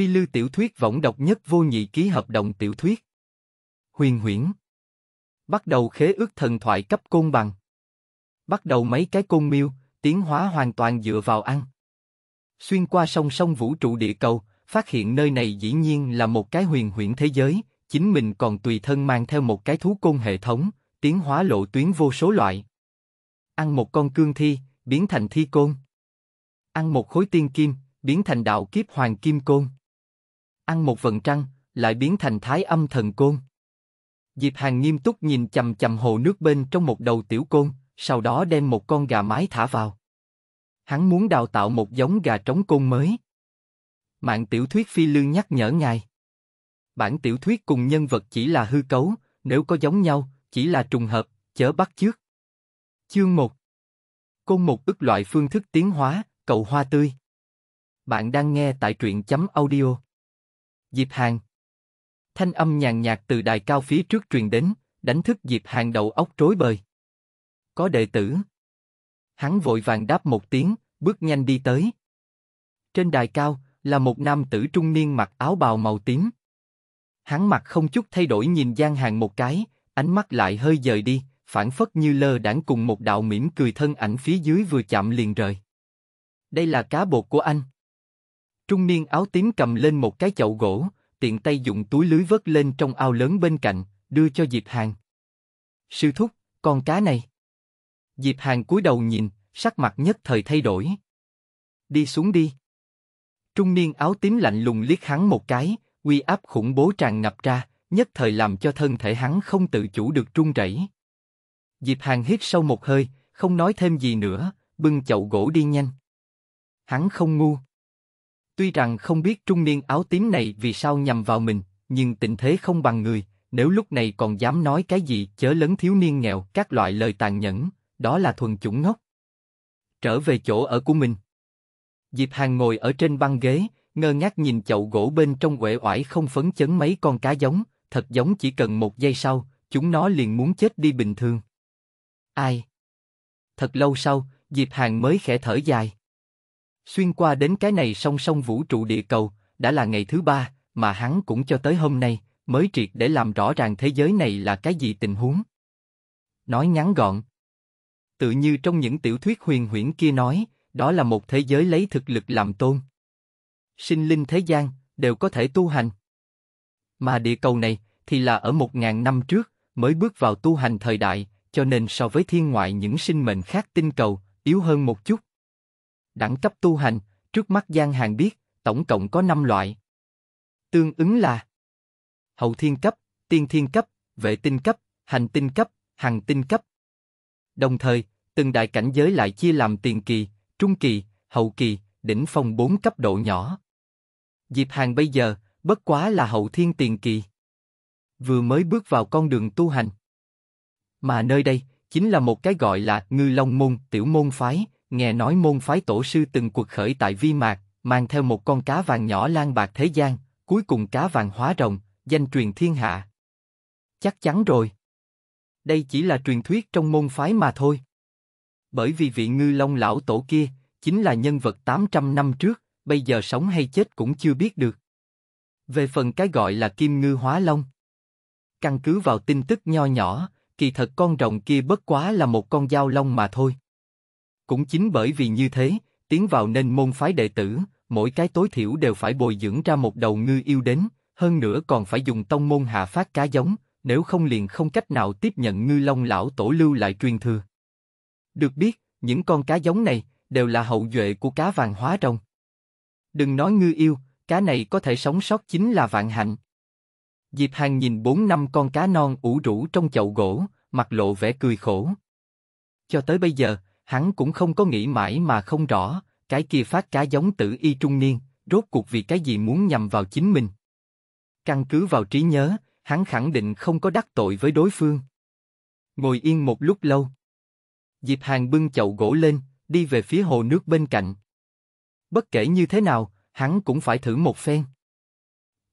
Phi Lưu tiểu thuyết võng độc nhất vô nhị ký hợp đồng tiểu thuyết. Huyền huyễn. Bắt đầu khế ước thần thoại cấp côn bằng. Bắt đầu mấy cái côn miêu, tiến hóa hoàn toàn dựa vào ăn. Xuyên qua sông sông vũ trụ địa cầu, phát hiện nơi này dĩ nhiên là một cái huyền huyễn thế giới, chính mình còn tùy thân mang theo một cái thú côn hệ thống, tiến hóa lộ tuyến vô số loại. Ăn một con cương thi, biến thành thi côn. Ăn một khối tiên kim, biến thành đạo kiếp hoàng kim côn ăn một vần trăng, lại biến thành thái âm thần côn. Diệp Hàng nghiêm túc nhìn chầm chầm hồ nước bên trong một đầu tiểu côn, sau đó đem một con gà mái thả vào. Hắn muốn đào tạo một giống gà trống côn mới. Mạng tiểu thuyết phi lương nhắc nhở ngài. Bản tiểu thuyết cùng nhân vật chỉ là hư cấu, nếu có giống nhau, chỉ là trùng hợp, chớ bắt trước. Chương 1 Côn một ức loại phương thức tiến hóa, cầu hoa tươi. Bạn đang nghe tại truyện chấm audio Diệp Hàng. Thanh âm nhàn nhạt từ đài cao phía trước truyền đến, đánh thức Diệp Hàng đầu óc rối bời. Có đệ tử. Hắn vội vàng đáp một tiếng, bước nhanh đi tới. Trên đài cao là một nam tử trung niên mặc áo bào màu tím. Hắn mặt không chút thay đổi nhìn Giang Hàng một cái, ánh mắt lại hơi dời đi, phản phất như lơ đãng cùng một đạo mỉm cười thân ảnh phía dưới vừa chạm liền rời. Đây là cá bột của anh. Trung niên áo tím cầm lên một cái chậu gỗ, tiện tay dùng túi lưới vớt lên trong ao lớn bên cạnh, đưa cho Diệp Hàng. Sư thúc, con cá này. Diệp Hàng cúi đầu nhìn, sắc mặt nhất thời thay đổi. Đi xuống đi. Trung niên áo tím lạnh lùng liếc hắn một cái, uy áp khủng bố tràn ngập ra, nhất thời làm cho thân thể hắn không tự chủ được trung rẩy. Diệp Hàng hít sâu một hơi, không nói thêm gì nữa, bưng chậu gỗ đi nhanh. Hắn không ngu. Tuy rằng không biết trung niên áo tím này vì sao nhằm vào mình, nhưng tình thế không bằng người, nếu lúc này còn dám nói cái gì chớ lớn thiếu niên nghèo các loại lời tàn nhẫn, đó là thuần chủng ngốc. Trở về chỗ ở của mình. Diệp Hàng ngồi ở trên băng ghế, ngơ ngác nhìn chậu gỗ bên trong quệ oải không phấn chấn mấy con cá giống, thật giống chỉ cần một giây sau, chúng nó liền muốn chết đi bình thường. Ai? Thật lâu sau, Diệp Hàng mới khẽ thở dài. Xuyên qua đến cái này song song vũ trụ địa cầu, đã là ngày thứ ba, mà hắn cũng cho tới hôm nay, mới triệt để làm rõ ràng thế giới này là cái gì tình huống. Nói ngắn gọn. Tự như trong những tiểu thuyết huyền huyễn kia nói, đó là một thế giới lấy thực lực làm tôn. Sinh linh thế gian, đều có thể tu hành. Mà địa cầu này, thì là ở một ngàn năm trước, mới bước vào tu hành thời đại, cho nên so với thiên ngoại những sinh mệnh khác tinh cầu, yếu hơn một chút đẳng cấp tu hành, trước mắt Giang Hàng biết, tổng cộng có 5 loại. Tương ứng là Hậu thiên cấp, tiên thiên cấp, vệ tinh cấp, hành tinh cấp, hằng tinh cấp. Đồng thời, từng đại cảnh giới lại chia làm tiền kỳ, trung kỳ, hậu kỳ, đỉnh phong 4 cấp độ nhỏ. Diệp Hàng bây giờ, bất quá là hậu thiên tiền kỳ. Vừa mới bước vào con đường tu hành. Mà nơi đây, chính là một cái gọi là ngư long môn tiểu môn phái, nghe nói môn phái tổ sư từng cuộc khởi tại Vi Mạc, mang theo một con cá vàng nhỏ lan bạc thế gian, cuối cùng cá vàng hóa rồng, danh truyền thiên hạ. Chắc chắn rồi. Đây chỉ là truyền thuyết trong môn phái mà thôi. Bởi vì vị ngư long lão tổ kia, chính là nhân vật 800 năm trước, bây giờ sống hay chết cũng chưa biết được. Về phần cái gọi là kim ngư hóa long. Căn cứ vào tin tức nho nhỏ, kỳ thật con rồng kia bất quá là một con dao long mà thôi. Cũng chính bởi vì như thế, tiến vào nên môn phái đệ tử, mỗi cái tối thiểu đều phải bồi dưỡng ra một đầu ngư yêu đến, hơn nữa còn phải dùng tông môn hạ phát cá giống, nếu không liền không cách nào tiếp nhận ngư long lão tổ lưu lại truyền thừa. Được biết, những con cá giống này đều là hậu duệ của cá vàng hóa rồng. Đừng nói ngư yêu, cá này có thể sống sót chính là vạn hạnh. Diệp Hàng nhìn bốn năm con cá non ủ rũ trong chậu gỗ, mặt lộ vẻ cười khổ. Cho tới bây giờ, Hắn cũng không có nghĩ mãi mà không rõ, cái kia phát cá giống tử y trung niên, rốt cuộc vì cái gì muốn nhằm vào chính mình. Căn cứ vào trí nhớ, hắn khẳng định không có đắc tội với đối phương. Ngồi yên một lúc lâu. Diệp Hàng bưng chậu gỗ lên, đi về phía hồ nước bên cạnh. Bất kể như thế nào, hắn cũng phải thử một phen.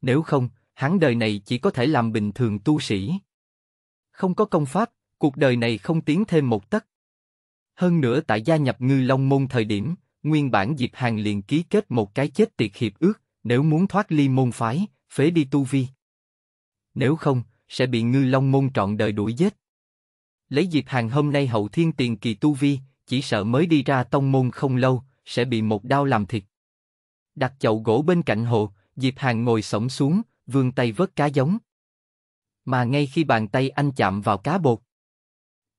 Nếu không, hắn đời này chỉ có thể làm bình thường tu sĩ. Không có công pháp, cuộc đời này không tiến thêm một tấc. Hơn nữa tại gia nhập ngư long môn thời điểm, nguyên bản Diệp Hàng liền ký kết một cái chết tiệt hiệp ước, nếu muốn thoát ly môn phái, phế đi tu vi. Nếu không, sẽ bị ngư long môn trọn đời đuổi giết. Lấy Diệp Hàng hôm nay hậu thiên tiền kỳ tu vi, chỉ sợ mới đi ra tông môn không lâu, sẽ bị một đao làm thịt. Đặt chậu gỗ bên cạnh hồ, Diệp Hàng ngồi sổng xuống, vươn tay vớt cá giống. Mà ngay khi bàn tay anh chạm vào cá bột,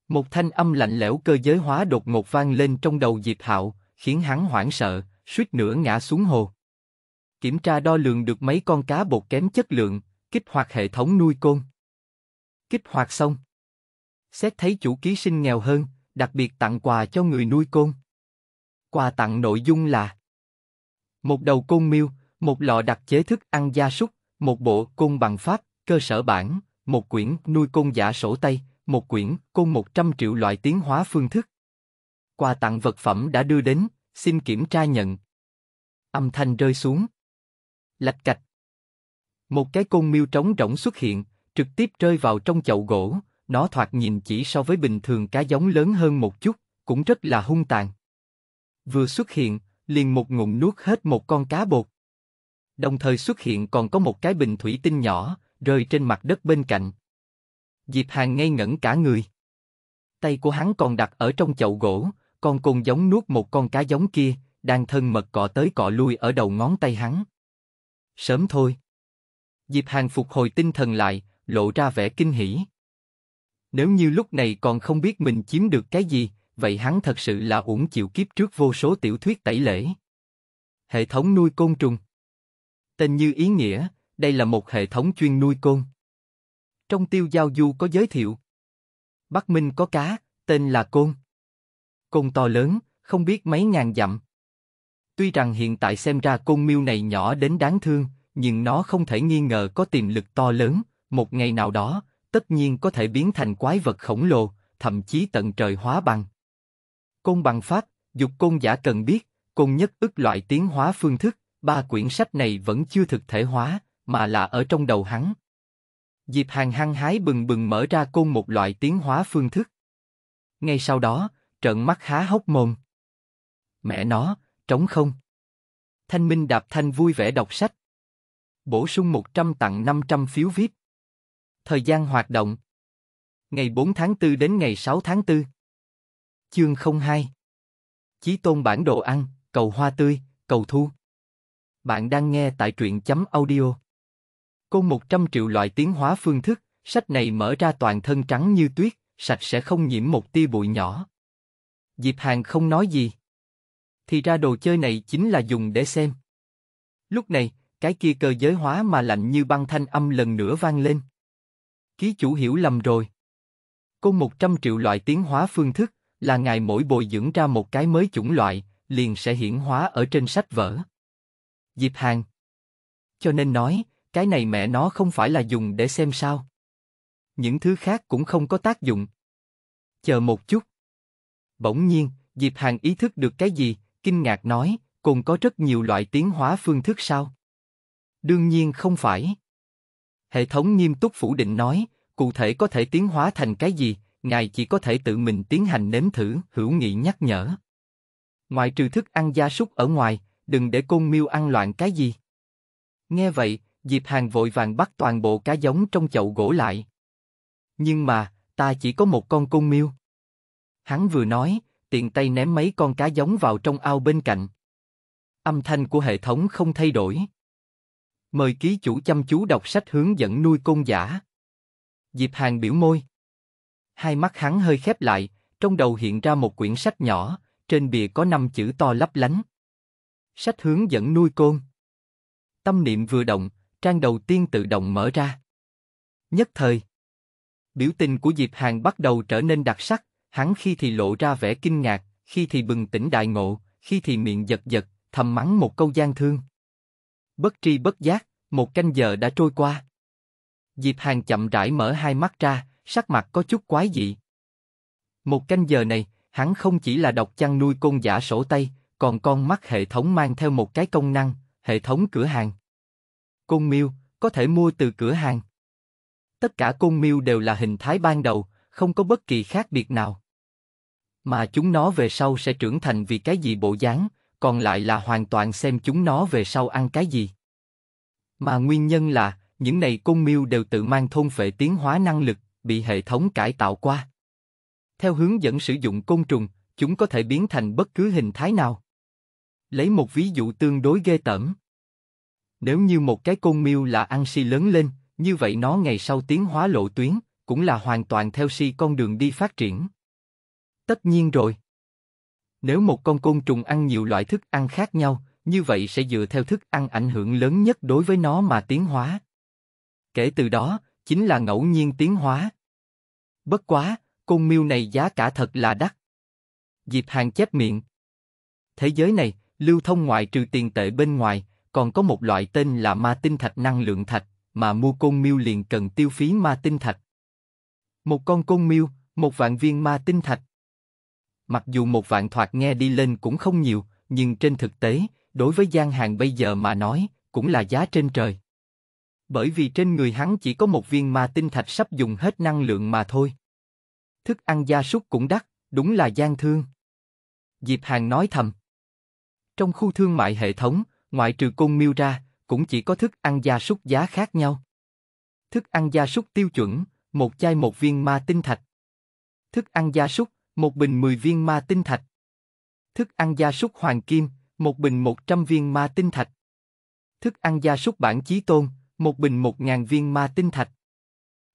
một thanh âm lạnh lẽo cơ giới hóa đột ngột vang lên trong đầu Diệp Hạo, khiến hắn hoảng sợ, suýt nữa ngã xuống hồ. Kiểm tra đo lường được mấy con cá bột kém chất lượng, kích hoạt hệ thống nuôi côn. Kích hoạt xong. Xét thấy chủ ký sinh nghèo hơn, đặc biệt tặng quà cho người nuôi côn. Quà tặng nội dung là một đầu côn miêu, một lọ đặc chế thức ăn gia súc, một bộ côn bằng pháp, cơ sở bản, một quyển nuôi côn giả sổ tay, một quyển, côn 100 triệu loại tiến hóa phương thức. Quà tặng vật phẩm đã đưa đến, xin kiểm tra nhận. Âm thanh rơi xuống. Lạch cạch. Một cái côn miêu trống rỗng xuất hiện, trực tiếp rơi vào trong chậu gỗ, nó thoạt nhìn chỉ so với bình thường cá giống lớn hơn một chút, cũng rất là hung tàn. Vừa xuất hiện, liền một ngụm nuốt hết một con cá bột. Đồng thời xuất hiện còn có một cái bình thủy tinh nhỏ, rơi trên mặt đất bên cạnh. Diệp Hàng ngây ngẩn cả người. Tay của hắn còn đặt ở trong chậu gỗ, con côn giống nuốt một con cá giống kia, đang thân mật cọ tới cọ lui ở đầu ngón tay hắn. Sớm thôi. Diệp Hàng phục hồi tinh thần lại, lộ ra vẻ kinh hỉ. Nếu như lúc này còn không biết mình chiếm được cái gì, vậy hắn thật sự là uổng chịu kiếp trước vô số tiểu thuyết tẩy lễ. Hệ thống nuôi côn trùng Tên như ý nghĩa, đây là một hệ thống chuyên nuôi côn. Trong tiêu giao du có giới thiệu. Bắc Minh có cá, tên là côn. Côn to lớn, không biết mấy ngàn dặm. Tuy rằng hiện tại xem ra côn miêu này nhỏ đến đáng thương, nhưng nó không thể nghi ngờ có tiềm lực to lớn, một ngày nào đó, tất nhiên có thể biến thành quái vật khổng lồ, thậm chí tận trời hóa bằng. Côn bằng pháp, dục côn giả cần biết, côn nhất ức loại tiến hóa phương thức, ba quyển sách này vẫn chưa thực thể hóa, mà là ở trong đầu hắn dịp Hàng hăng hái bừng bừng mở ra côn một loại tiến hóa phương thức. Ngay sau đó, trợn mắt há hốc mồm. Mẹ nó, trống không. Thanh Minh đạp thanh vui vẻ đọc sách. Bổ sung 100 tặng 500 phiếu VIP. Thời gian hoạt động. Ngày 4 tháng 4 đến ngày 6 tháng 4. Chương 02. Chí tôn bản đồ ăn, cầu hoa tươi, cầu thu. Bạn đang nghe tại truyện chấm audio. Côn 100 triệu loại tiến hóa phương thức, sách này mở ra toàn thân trắng như tuyết, sạch sẽ không nhiễm một tia bụi nhỏ. Diệp hàn không nói gì. Thì ra đồ chơi này chính là dùng để xem. Lúc này, cái kia cơ giới hóa mà lạnh như băng thanh âm lần nữa vang lên. Ký chủ hiểu lầm rồi. Côn 100 triệu loại tiến hóa phương thức là ngài mỗi bồi dưỡng ra một cái mới chủng loại, liền sẽ hiển hóa ở trên sách vở. Diệp hàn Cho nên nói, cái này mẹ nó không phải là dùng để xem sao. Những thứ khác cũng không có tác dụng. Chờ một chút. Bỗng nhiên, Diệp hàn ý thức được cái gì, kinh ngạc nói, còn có rất nhiều loại tiến hóa phương thức sao? Đương nhiên không phải. Hệ thống nghiêm túc phủ định nói, cụ thể có thể tiến hóa thành cái gì, ngài chỉ có thể tự mình tiến hành nếm thử, hữu nghị nhắc nhở. Ngoài trừ thức ăn gia súc ở ngoài, đừng để côn miêu ăn loạn cái gì. Nghe vậy, Diệp Hàng vội vàng bắt toàn bộ cá giống trong chậu gỗ lại. Nhưng mà, ta chỉ có một con cung miêu. Hắn vừa nói, tiện tay ném mấy con cá giống vào trong ao bên cạnh. Âm thanh của hệ thống không thay đổi. Mời ký chủ chăm chú đọc sách hướng dẫn nuôi côn giả. Diệp Hàng biểu môi. Hai mắt hắn hơi khép lại, trong đầu hiện ra một quyển sách nhỏ, trên bìa có năm chữ to lấp lánh. Sách hướng dẫn nuôi côn. Tâm niệm vừa động, trang đầu tiên tự động mở ra. Nhất thời, biểu tình của Diệp Hàng bắt đầu trở nên đặc sắc, hắn khi thì lộ ra vẻ kinh ngạc, khi thì bừng tỉnh đại ngộ, khi thì miệng giật giật, thầm mắng một câu gian thương. Bất tri bất giác, một canh giờ đã trôi qua. Diệp Hàng chậm rãi mở hai mắt ra, sắc mặt có chút quái dị. Một canh giờ này, hắn không chỉ là độc chăn nuôi côn giả sổ tay, còn con mắt hệ thống mang theo một cái công năng, hệ thống cửa hàng. Côn miêu, có thể mua từ cửa hàng. Tất cả côn miêu đều là hình thái ban đầu, không có bất kỳ khác biệt nào. Mà chúng nó về sau sẽ trưởng thành vì cái gì bộ dáng, còn lại là hoàn toàn xem chúng nó về sau ăn cái gì. Mà nguyên nhân là, những này côn miêu đều tự mang thôn phệ tiến hóa năng lực, bị hệ thống cải tạo qua. Theo hướng dẫn sử dụng côn trùng, chúng có thể biến thành bất cứ hình thái nào. Lấy một ví dụ tương đối ghê tởm. Nếu như một cái côn miêu là ăn si lớn lên, như vậy nó ngày sau tiến hóa lộ tuyến, cũng là hoàn toàn theo si con đường đi phát triển. Tất nhiên rồi. Nếu một con côn trùng ăn nhiều loại thức ăn khác nhau, như vậy sẽ dựa theo thức ăn ảnh hưởng lớn nhất đối với nó mà tiến hóa. Kể từ đó, chính là ngẫu nhiên tiến hóa. Bất quá, côn miêu này giá cả thật là đắt. dịp Hàng chép miệng. Thế giới này, lưu thông ngoại trừ tiền tệ bên ngoài, còn có một loại tên là ma tinh thạch năng lượng thạch, mà mua côn miêu liền cần tiêu phí ma tinh thạch. Một con côn miêu, một vạn viên ma tinh thạch. Mặc dù một vạn thoạt nghe đi lên cũng không nhiều, nhưng trên thực tế, đối với gian hàng bây giờ mà nói, cũng là giá trên trời. Bởi vì trên người hắn chỉ có một viên ma tinh thạch sắp dùng hết năng lượng mà thôi. Thức ăn gia súc cũng đắt, đúng là gian thương. Diệp Hàng nói thầm. Trong khu thương mại hệ thống, ngoại trừ côn miêu ra, cũng chỉ có thức ăn gia súc giá khác nhau. Thức ăn gia súc tiêu chuẩn, một chai một viên ma tinh thạch. Thức ăn gia súc, một bình 10 viên ma tinh thạch. Thức ăn gia súc hoàng kim, một bình 100 viên ma tinh thạch. Thức ăn gia súc bản chí tôn, một bình 1.000 viên ma tinh thạch.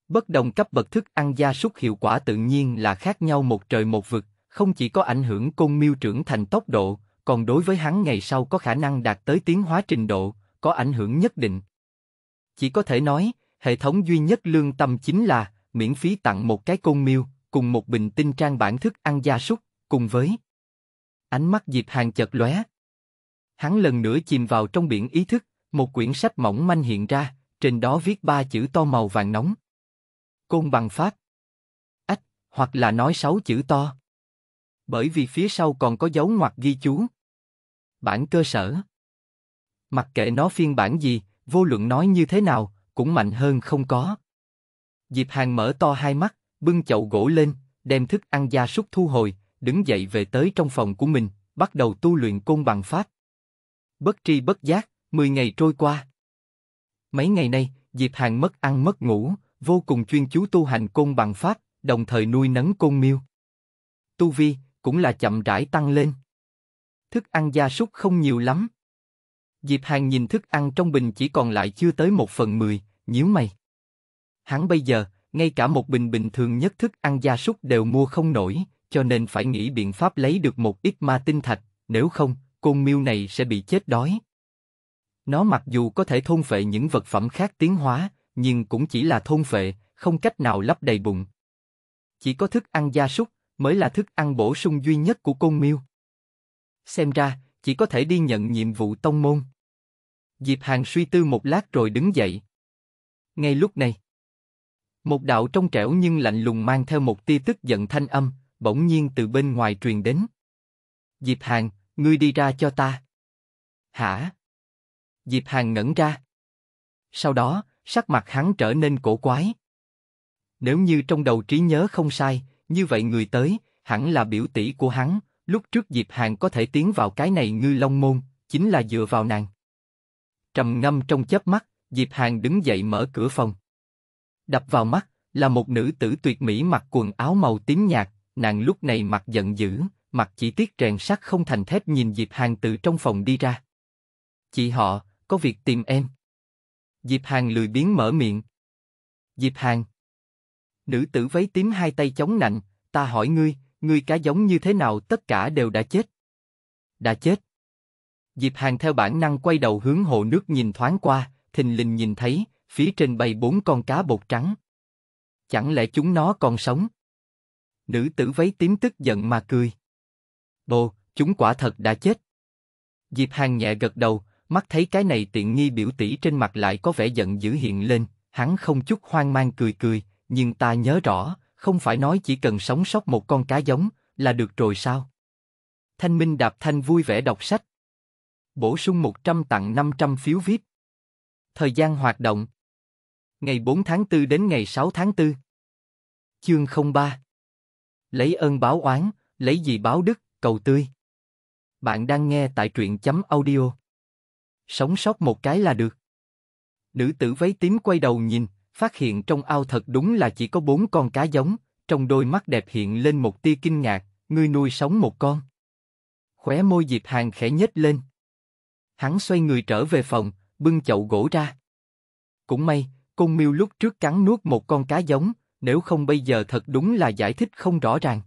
Bất đồng cấp bậc thức ăn gia súc hiệu quả tự nhiên là khác nhau một trời một vực, không chỉ có ảnh hưởng côn miêu trưởng thành tốc độ, còn đối với hắn ngày sau có khả năng đạt tới tiến hóa trình độ, có ảnh hưởng nhất định. Chỉ có thể nói, hệ thống duy nhất lương tâm chính là miễn phí tặng một cái côn miêu, cùng một bình tinh trang bản thức ăn gia súc, cùng với ánh mắt Diệp Hàng chật lóe. Hắn lần nữa chìm vào trong biển ý thức, một quyển sách mỏng manh hiện ra, trên đó viết ba chữ to màu vàng nóng. Côn bằng phát. Ách, hoặc là nói sáu chữ to bởi vì phía sau còn có dấu ngoặc ghi chú. Bản cơ sở Mặc kệ nó phiên bản gì, vô luận nói như thế nào, cũng mạnh hơn không có. Diệp Hàng mở to hai mắt, bưng chậu gỗ lên, đem thức ăn gia súc thu hồi, đứng dậy về tới trong phòng của mình, bắt đầu tu luyện côn bằng pháp. Bất tri bất giác, 10 ngày trôi qua. Mấy ngày nay, Diệp Hàng mất ăn mất ngủ, vô cùng chuyên chú tu hành côn bằng pháp, đồng thời nuôi nấng côn miêu. Tu vi, cũng là chậm rãi tăng lên. Thức ăn gia súc không nhiều lắm. Diệp Hàng nhìn thức ăn trong bình chỉ còn lại chưa tới một phần mười, nhíu mày. Hắn bây giờ, ngay cả một bình bình thường nhất thức ăn gia súc đều mua không nổi, cho nên phải nghĩ biện pháp lấy được một ít ma tinh thạch, nếu không, côn miêu này sẽ bị chết đói. Nó mặc dù có thể thôn phệ những vật phẩm khác tiến hóa, nhưng cũng chỉ là thôn phệ, không cách nào lấp đầy bụng. Chỉ có thức ăn gia súc, mới là thức ăn bổ sung duy nhất của côn miêu. Xem ra, chỉ có thể đi nhận nhiệm vụ tông môn. Diệp Hàng suy tư một lát rồi đứng dậy. Ngay lúc này, một đạo trong trẻo nhưng lạnh lùng mang theo một tia tức giận thanh âm, bỗng nhiên từ bên ngoài truyền đến. Diệp Hàng, ngươi đi ra cho ta. Hả? Diệp Hàng ngẩn ra. Sau đó, sắc mặt hắn trở nên cổ quái. Nếu như trong đầu trí nhớ không sai, như vậy người tới, hẳn là biểu tỷ của hắn, lúc trước Diệp hàn có thể tiến vào cái này ngư long môn, chính là dựa vào nàng. Trầm ngâm trong chớp mắt, Diệp hàn đứng dậy mở cửa phòng. Đập vào mắt, là một nữ tử tuyệt mỹ mặc quần áo màu tím nhạt, nàng lúc này mặt giận dữ, mặt chỉ tiết rèn sắt không thành thép nhìn Diệp hàn từ trong phòng đi ra. Chị họ, có việc tìm em. Diệp hàn lười biến mở miệng. Diệp hàn Nữ tử váy tím hai tay chống nạnh, ta hỏi ngươi, ngươi cá giống như thế nào tất cả đều đã chết. Đã chết. Diệp Hàng theo bản năng quay đầu hướng hồ nước nhìn thoáng qua, thình lình nhìn thấy, phía trên bày bốn con cá bột trắng. Chẳng lẽ chúng nó còn sống? Nữ tử váy tím tức giận mà cười. Bồ, chúng quả thật đã chết. Diệp Hàng nhẹ gật đầu, mắt thấy cái này tiện nghi biểu tỷ trên mặt lại có vẻ giận dữ hiện lên, hắn không chút hoang mang cười cười, nhưng ta nhớ rõ, không phải nói chỉ cần sống sót một con cá giống là được rồi sao? Thanh Minh Đạp Thanh vui vẻ đọc sách. Bổ sung 100 tặng 500 phiếu VIP. Thời gian hoạt động Ngày 4 tháng 4 đến ngày 6 tháng 4 Chương 03 Lấy ơn báo oán, lấy gì báo đức, cầu tươi Bạn đang nghe tại truyện chấm audio Sống sót một cái là được Nữ tử váy tím quay đầu nhìn, phát hiện trong ao thật đúng là chỉ có bốn con cá giống, trong đôi mắt đẹp hiện lên một tia kinh ngạc, ngươi nuôi sống một con. Khóe môi Diệp Hàng khẽ nhếch lên. Hắn xoay người trở về phòng, bưng chậu gỗ ra. Cũng may, côn miêu lúc trước cắn nuốt một con cá giống, nếu không bây giờ thật đúng là giải thích không rõ ràng.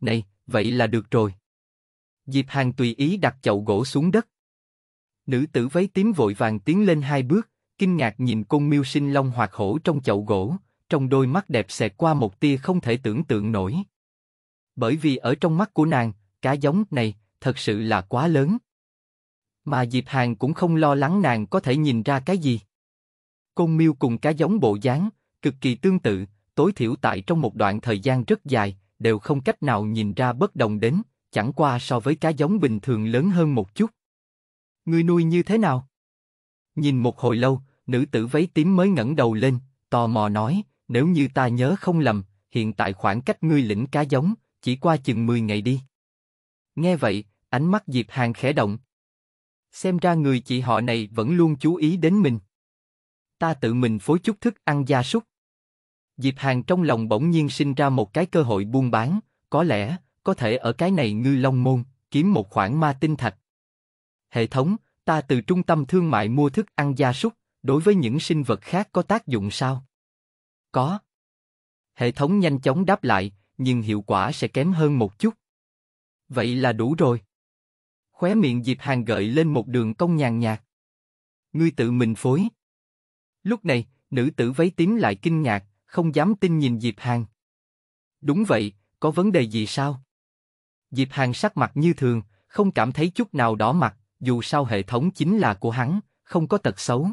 Này, vậy là được rồi. Diệp Hàng tùy ý đặt chậu gỗ xuống đất. Nữ tử váy tím vội vàng tiến lên hai bước, kinh ngạc nhìn côn miêu sinh long hoạt hổ trong chậu gỗ, trong đôi mắt đẹp xẹt qua một tia không thể tưởng tượng nổi. Bởi vì ở trong mắt của nàng, cá giống này thật sự là quá lớn. Mà Diệp hàn cũng không lo lắng nàng có thể nhìn ra cái gì. Côn miêu cùng cá giống bộ dáng, cực kỳ tương tự, tối thiểu tại trong một đoạn thời gian rất dài, đều không cách nào nhìn ra bất đồng đến, chẳng qua so với cá giống bình thường lớn hơn một chút. Người nuôi như thế nào? Nhìn một hồi lâu, Nữ tử váy tím mới ngẩng đầu lên, tò mò nói, nếu như ta nhớ không lầm, hiện tại khoảng cách ngươi lĩnh cá giống, chỉ qua chừng 10 ngày đi. Nghe vậy, ánh mắt Diệp Hàng khẽ động. Xem ra người chị họ này vẫn luôn chú ý đến mình. Ta tự mình phối chút thức ăn gia súc. Diệp Hàng trong lòng bỗng nhiên sinh ra một cái cơ hội buôn bán, có lẽ, có thể ở cái này ngư long môn, kiếm một khoản ma tinh thạch. Hệ thống, ta từ trung tâm thương mại mua thức ăn gia súc, đối với những sinh vật khác có tác dụng sao? Có. Hệ thống nhanh chóng đáp lại, nhưng hiệu quả sẽ kém hơn một chút. Vậy là đủ rồi. Khóe miệng Diệp Hàng gợi lên một đường cong nhàn nhạt. Ngươi tự mình phối. Lúc này, nữ tử váy tím lại kinh ngạc, không dám tin nhìn Diệp Hàng. Đúng vậy, có vấn đề gì sao? Diệp Hàng sắc mặt như thường, không cảm thấy chút nào đỏ mặt, dù sao hệ thống chính là của hắn, không có tật xấu.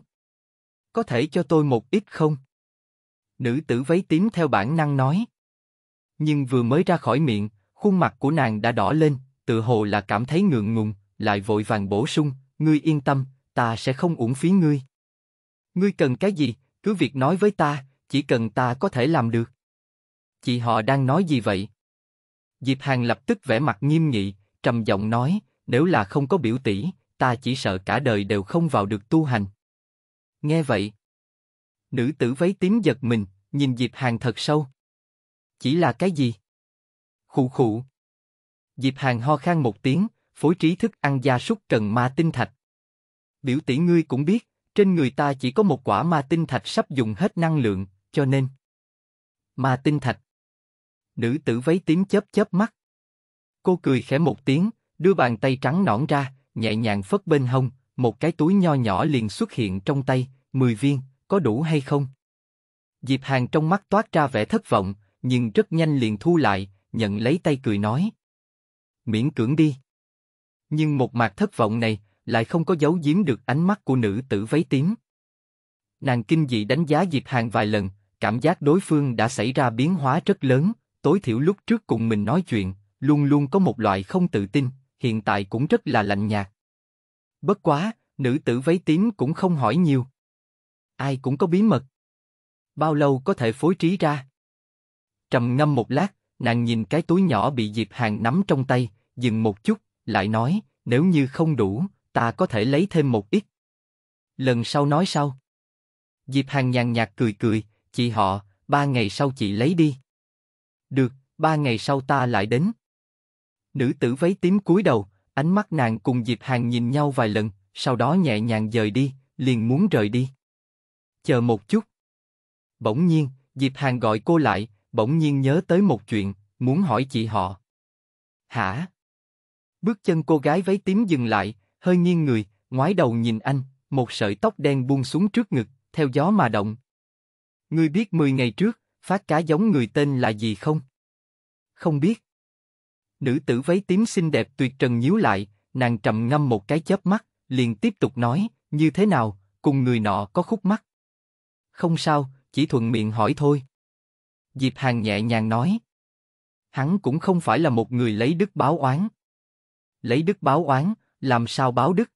Có thể cho tôi một ít không? Nữ tử váy tím theo bản năng nói. Nhưng vừa mới ra khỏi miệng, khuôn mặt của nàng đã đỏ lên, tự hồ là cảm thấy ngượng ngùng, lại vội vàng bổ sung, ngươi yên tâm, ta sẽ không uổng phí ngươi. Ngươi cần cái gì, cứ việc nói với ta, chỉ cần ta có thể làm được. Chị họ đang nói gì vậy? Diệp Hàng lập tức vẻ mặt nghiêm nghị, trầm giọng nói, nếu là không có biểu tỷ, ta chỉ sợ cả đời đều không vào được tu hành. Nghe vậy, nữ tử váy tím giật mình, nhìn Diệp hàn thật sâu. Chỉ là cái gì? Khụ khụ. Diệp hàn ho khan một tiếng, phối trí thức ăn gia súc cần ma tinh thạch. Biểu tỷ ngươi cũng biết, trên người ta chỉ có một quả ma tinh thạch sắp dùng hết năng lượng, cho nên. Ma tinh thạch. Nữ tử váy tím chớp chớp mắt. Cô cười khẽ một tiếng, đưa bàn tay trắng nõn ra, nhẹ nhàng phất bên hông, một cái túi nho nhỏ liền xuất hiện trong tay, 10 viên, có đủ hay không? Diệp Hàng trong mắt toát ra vẻ thất vọng, nhưng rất nhanh liền thu lại, nhận lấy tay cười nói. Miễn cưỡng đi. Nhưng một mặt thất vọng này lại không có giấu giếm được ánh mắt của nữ tử váy tím. Nàng kinh dị đánh giá Diệp Hàng vài lần, cảm giác đối phương đã xảy ra biến hóa rất lớn, tối thiểu lúc trước cùng mình nói chuyện, luôn luôn có một loại không tự tin, hiện tại cũng rất là lạnh nhạt. Bất quá, nữ tử váy tím cũng không hỏi nhiều. Ai cũng có bí mật. Bao lâu có thể phối trí ra? Trầm ngâm một lát, nàng nhìn cái túi nhỏ bị Diệp hàn nắm trong tay, dừng một chút, lại nói, nếu như không đủ, ta có thể lấy thêm một ít. Lần sau nói sau. Diệp hàn nhàn nhạt cười cười, chị họ, ba ngày sau chị lấy đi. Được, ba ngày sau ta lại đến. Nữ tử váy tím cúi đầu, Ánh mắt nàng cùng Diệp Hàng nhìn nhau vài lần, sau đó nhẹ nhàng rời đi, liền muốn rời đi. Chờ một chút. Bỗng nhiên, Diệp Hàng gọi cô lại, bỗng nhiên nhớ tới một chuyện, muốn hỏi chị họ. Hả? Bước chân cô gái váy tím dừng lại, hơi nghiêng người, ngoái đầu nhìn anh, một sợi tóc đen buông xuống trước ngực, theo gió mà động. Ngươi biết 10 ngày trước, phát cá giống người tên là gì không? Không biết. Nữ tử váy tím xinh đẹp tuyệt trần nhíu lại, nàng trầm ngâm một cái chớp mắt, liền tiếp tục nói, như thế nào, cùng người nọ có khúc mắt. Không sao, chỉ thuận miệng hỏi thôi. Diệp Hàng nhẹ nhàng nói. Hắn cũng không phải là một người lấy đức báo oán. Lấy đức báo oán, làm sao báo đức?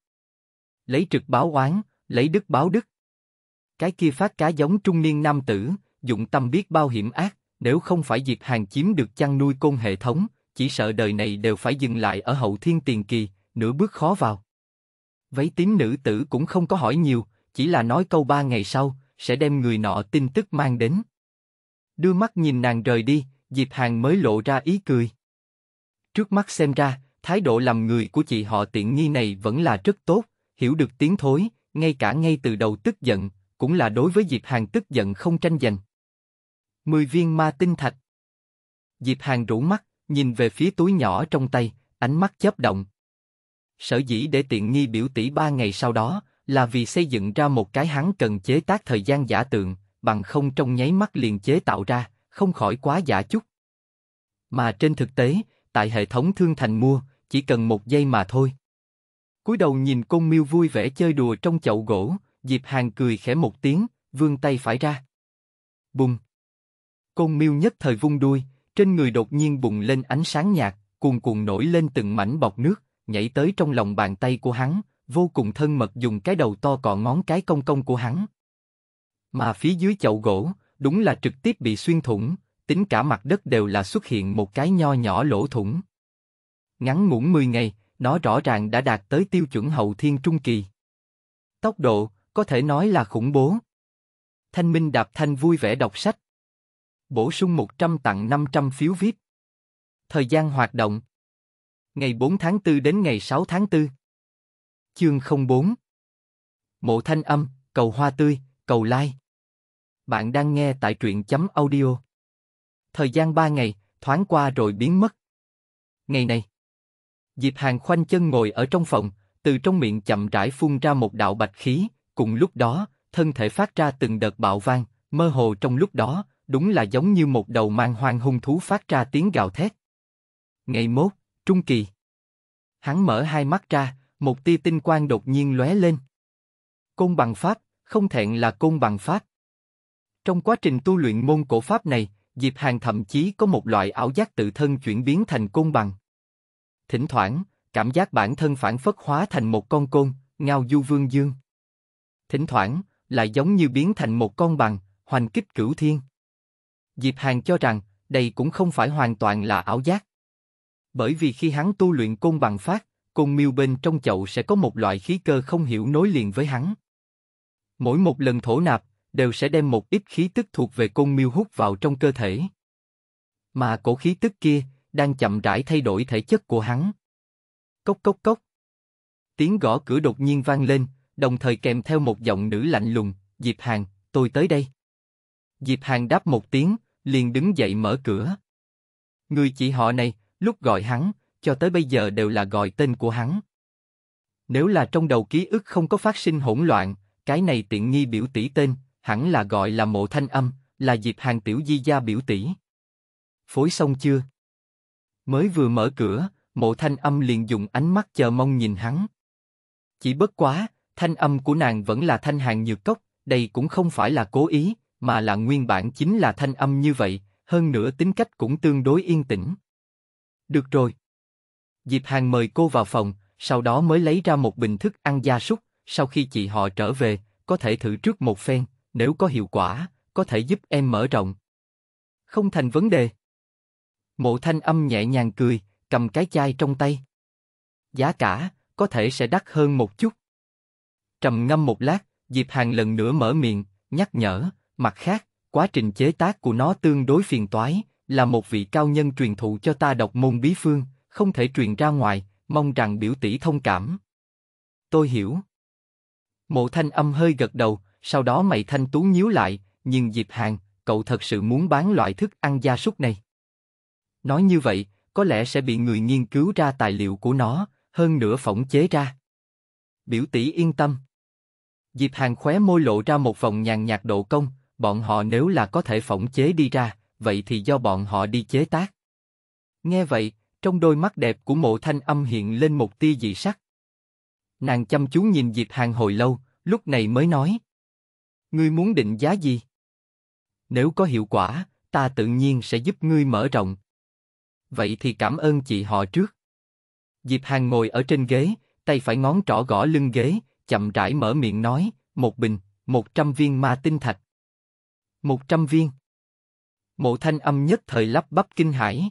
Lấy trực báo oán, lấy đức báo đức. Cái kia phát cá giống trung niên nam tử, dụng tâm biết bao hiểm ác, nếu không phải Diệp Hàng chiếm được chăn nuôi côn hệ thống, chỉ sợ đời này đều phải dừng lại ở hậu thiên tiền kỳ, nửa bước khó vào. Váy tím nữ tử cũng không có hỏi nhiều, chỉ là nói câu ba ngày sau, sẽ đem người nọ tin tức mang đến. Đưa mắt nhìn nàng rời đi, Diệp Hàng mới lộ ra ý cười. Trước mắt xem ra, thái độ làm người của chị họ tiện nghi này vẫn là rất tốt, hiểu được tiếng thối, ngay cả ngay từ đầu tức giận, cũng là đối với Diệp Hàng tức giận không tranh giành. Mười viên ma tinh thạch Diệp Hàng rủ mắt, nhìn về phía túi nhỏ trong tay, ánh mắt chớp động. Sở dĩ để tiện nghi biểu tỷ ba ngày sau đó, là vì xây dựng ra một cái hắn cần chế tác thời gian giả tượng, bằng không trong nháy mắt liền chế tạo ra, không khỏi quá giả chút. Mà trên thực tế, tại hệ thống thương thành mua, chỉ cần một giây mà thôi. cúi đầu nhìn côn miêu vui vẻ chơi đùa trong chậu gỗ, Diệp Hàng cười khẽ một tiếng, vươn tay phải ra. Bùng! Côn miêu nhất thời vung đuôi, trên người đột nhiên bùng lên ánh sáng nhạt, cuồn cuộn nổi lên từng mảnh bọc nước, nhảy tới trong lòng bàn tay của hắn, vô cùng thân mật dùng cái đầu to cọ ngón cái công công của hắn. Mà phía dưới chậu gỗ, đúng là trực tiếp bị xuyên thủng, tính cả mặt đất đều là xuất hiện một cái nho nhỏ lỗ thủng. Ngắn ngủn 10 ngày, nó rõ ràng đã đạt tới tiêu chuẩn hậu thiên trung kỳ. Tốc độ, có thể nói là khủng bố. Thanh Minh đạp thanh vui vẻ đọc sách, Bổ sung 100 tặng 500 phiếu VIP. Thời gian hoạt động Ngày 4 tháng 4 đến ngày 6 tháng 4 Chương 04 Mộ thanh âm, cầu hoa tươi, cầu like Bạn đang nghe tại truyện chấm audio Thời gian 3 ngày, thoáng qua rồi biến mất Ngày này Diệp Hàng khoanh chân ngồi ở trong phòng, từ trong miệng chậm rãi phun ra một đạo bạch khí, cùng lúc đó, thân thể phát ra từng đợt bạo vang, mơ hồ trong lúc đó, đúng là giống như một đầu mang hoang hung thú phát ra tiếng gào thét. Ngày mốt, trung kỳ. Hắn mở hai mắt ra, một tia tinh quang đột nhiên lóe lên. Côn bằng pháp, không thẹn là côn bằng pháp. Trong quá trình tu luyện môn cổ pháp này, Diệp Hàng thậm chí có một loại ảo giác tự thân chuyển biến thành côn bằng. Thỉnh thoảng, cảm giác bản thân phản phất hóa thành một con côn, ngao du vương dương. Thỉnh thoảng, lại giống như biến thành một con bằng, hoành kích cửu thiên. Diệp Hàng cho rằng đây cũng không phải hoàn toàn là ảo giác. Bởi vì khi hắn tu luyện côn bằng phát, côn miêu bên trong chậu sẽ có một loại khí cơ không hiểu nối liền với hắn. Mỗi một lần thổ nạp, đều sẽ đem một ít khí tức thuộc về côn miêu hút vào trong cơ thể. Mà cổ khí tức kia, đang chậm rãi thay đổi thể chất của hắn. Cốc cốc cốc. Tiếng gõ cửa đột nhiên vang lên, đồng thời kèm theo một giọng nữ lạnh lùng, Diệp Hàng, tôi tới đây. Diệp Hàng đáp một tiếng, liền đứng dậy mở cửa. Người chị họ này, lúc gọi hắn, cho tới bây giờ đều là gọi tên của hắn. Nếu là trong đầu ký ức không có phát sinh hỗn loạn, cái này tiện nghi biểu tỷ tên, hẳn là gọi là mộ thanh âm, là dịp hàng tiểu di gia biểu tỷ. Phối xong chưa? Mới vừa mở cửa, mộ thanh âm liền dùng ánh mắt chờ mong nhìn hắn. Chỉ bất quá, thanh âm của nàng vẫn là thanh hàng nhược cốc, đây cũng không phải là cố ý, mà là nguyên bản chính là thanh âm như vậy, hơn nữa tính cách cũng tương đối yên tĩnh. Được rồi. Diệp Hàng mời cô vào phòng, sau đó mới lấy ra một bình thức ăn gia súc, sau khi chị họ trở về, có thể thử trước một phen, nếu có hiệu quả, có thể giúp em mở rộng. Không thành vấn đề. Mộ thanh âm nhẹ nhàng cười, cầm cái chai trong tay. Giá cả, có thể sẽ đắt hơn một chút. Trầm ngâm một lát, Diệp Hàng lần nữa mở miệng, nhắc nhở, Mặt khác, quá trình chế tác của nó tương đối phiền toái, là một vị cao nhân truyền thụ cho ta độc môn bí phương, không thể truyền ra ngoài, mong rằng biểu tỷ thông cảm. Tôi hiểu. Mộ thanh âm hơi gật đầu, sau đó mày thanh tú nhíu lại, nhưng Diệp Hàng, cậu thật sự muốn bán loại thức ăn gia súc này. Nói như vậy, có lẽ sẽ bị người nghiên cứu ra tài liệu của nó, hơn nữa phỏng chế ra. Biểu tỷ yên tâm. Diệp Hàng khóe môi lộ ra một vòng nhàn nhạt độ công, bọn họ nếu là có thể phỏng chế đi ra, vậy thì do bọn họ đi chế tác. Nghe vậy, trong đôi mắt đẹp của mộ thanh âm hiện lên một tia dị sắc. Nàng chăm chú nhìn Diệp Hàng hồi lâu, lúc này mới nói. Ngươi muốn định giá gì? Nếu có hiệu quả, ta tự nhiên sẽ giúp ngươi mở rộng. Vậy thì cảm ơn chị họ trước. Diệp Hàng ngồi ở trên ghế, tay phải ngón trỏ gõ lưng ghế, chậm rãi mở miệng nói, một bình, một trăm viên ma tinh thạch một trăm viên. Mộ thanh âm nhất thời lắp bắp kinh hãi.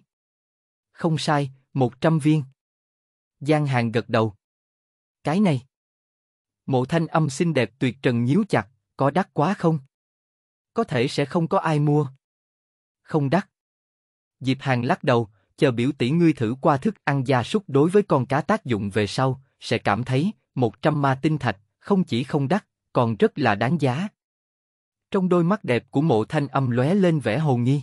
Không sai, một trăm viên. Giang hàng gật đầu. Cái này. Mộ thanh âm xinh đẹp tuyệt trần nhíu chặt, có đắt quá không? Có thể sẽ không có ai mua. Không đắt. Diệp hàng lắc đầu, chờ biểu tỷ ngươi thử qua thức ăn gia súc đối với con cá tác dụng về sau, sẽ cảm thấy, một trăm ma tinh thạch, không chỉ không đắt, còn rất là đáng giá. Trong đôi mắt đẹp của mộ thanh âm lóe lên vẻ hồ nghi.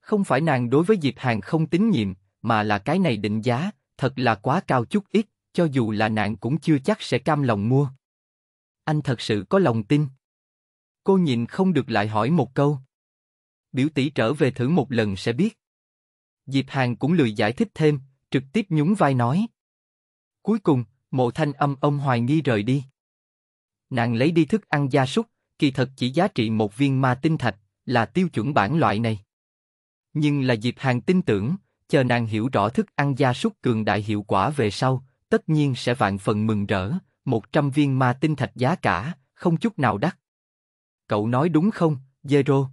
Không phải nàng đối với Diệp Hàng không tín nhiệm, mà là cái này định giá, thật là quá cao chút ít, cho dù là nàng cũng chưa chắc sẽ cam lòng mua. Anh thật sự có lòng tin. Cô nhìn không được lại hỏi một câu. Biểu tỷ trở về thử một lần sẽ biết. Diệp Hàng cũng lười giải thích thêm, trực tiếp nhún vai nói. Cuối cùng, mộ thanh âm ông hoài nghi rời đi. Nàng lấy đi thức ăn gia súc, kỳ thật chỉ giá trị một viên ma tinh thạch, là tiêu chuẩn bản loại này. Nhưng là dịp Hàng tin tưởng, chờ nàng hiểu rõ thức ăn gia súc cường đại hiệu quả về sau, tất nhiên sẽ vạn phần mừng rỡ, 100 viên ma tinh thạch giá cả, không chút nào đắt. Cậu nói đúng không, Zero?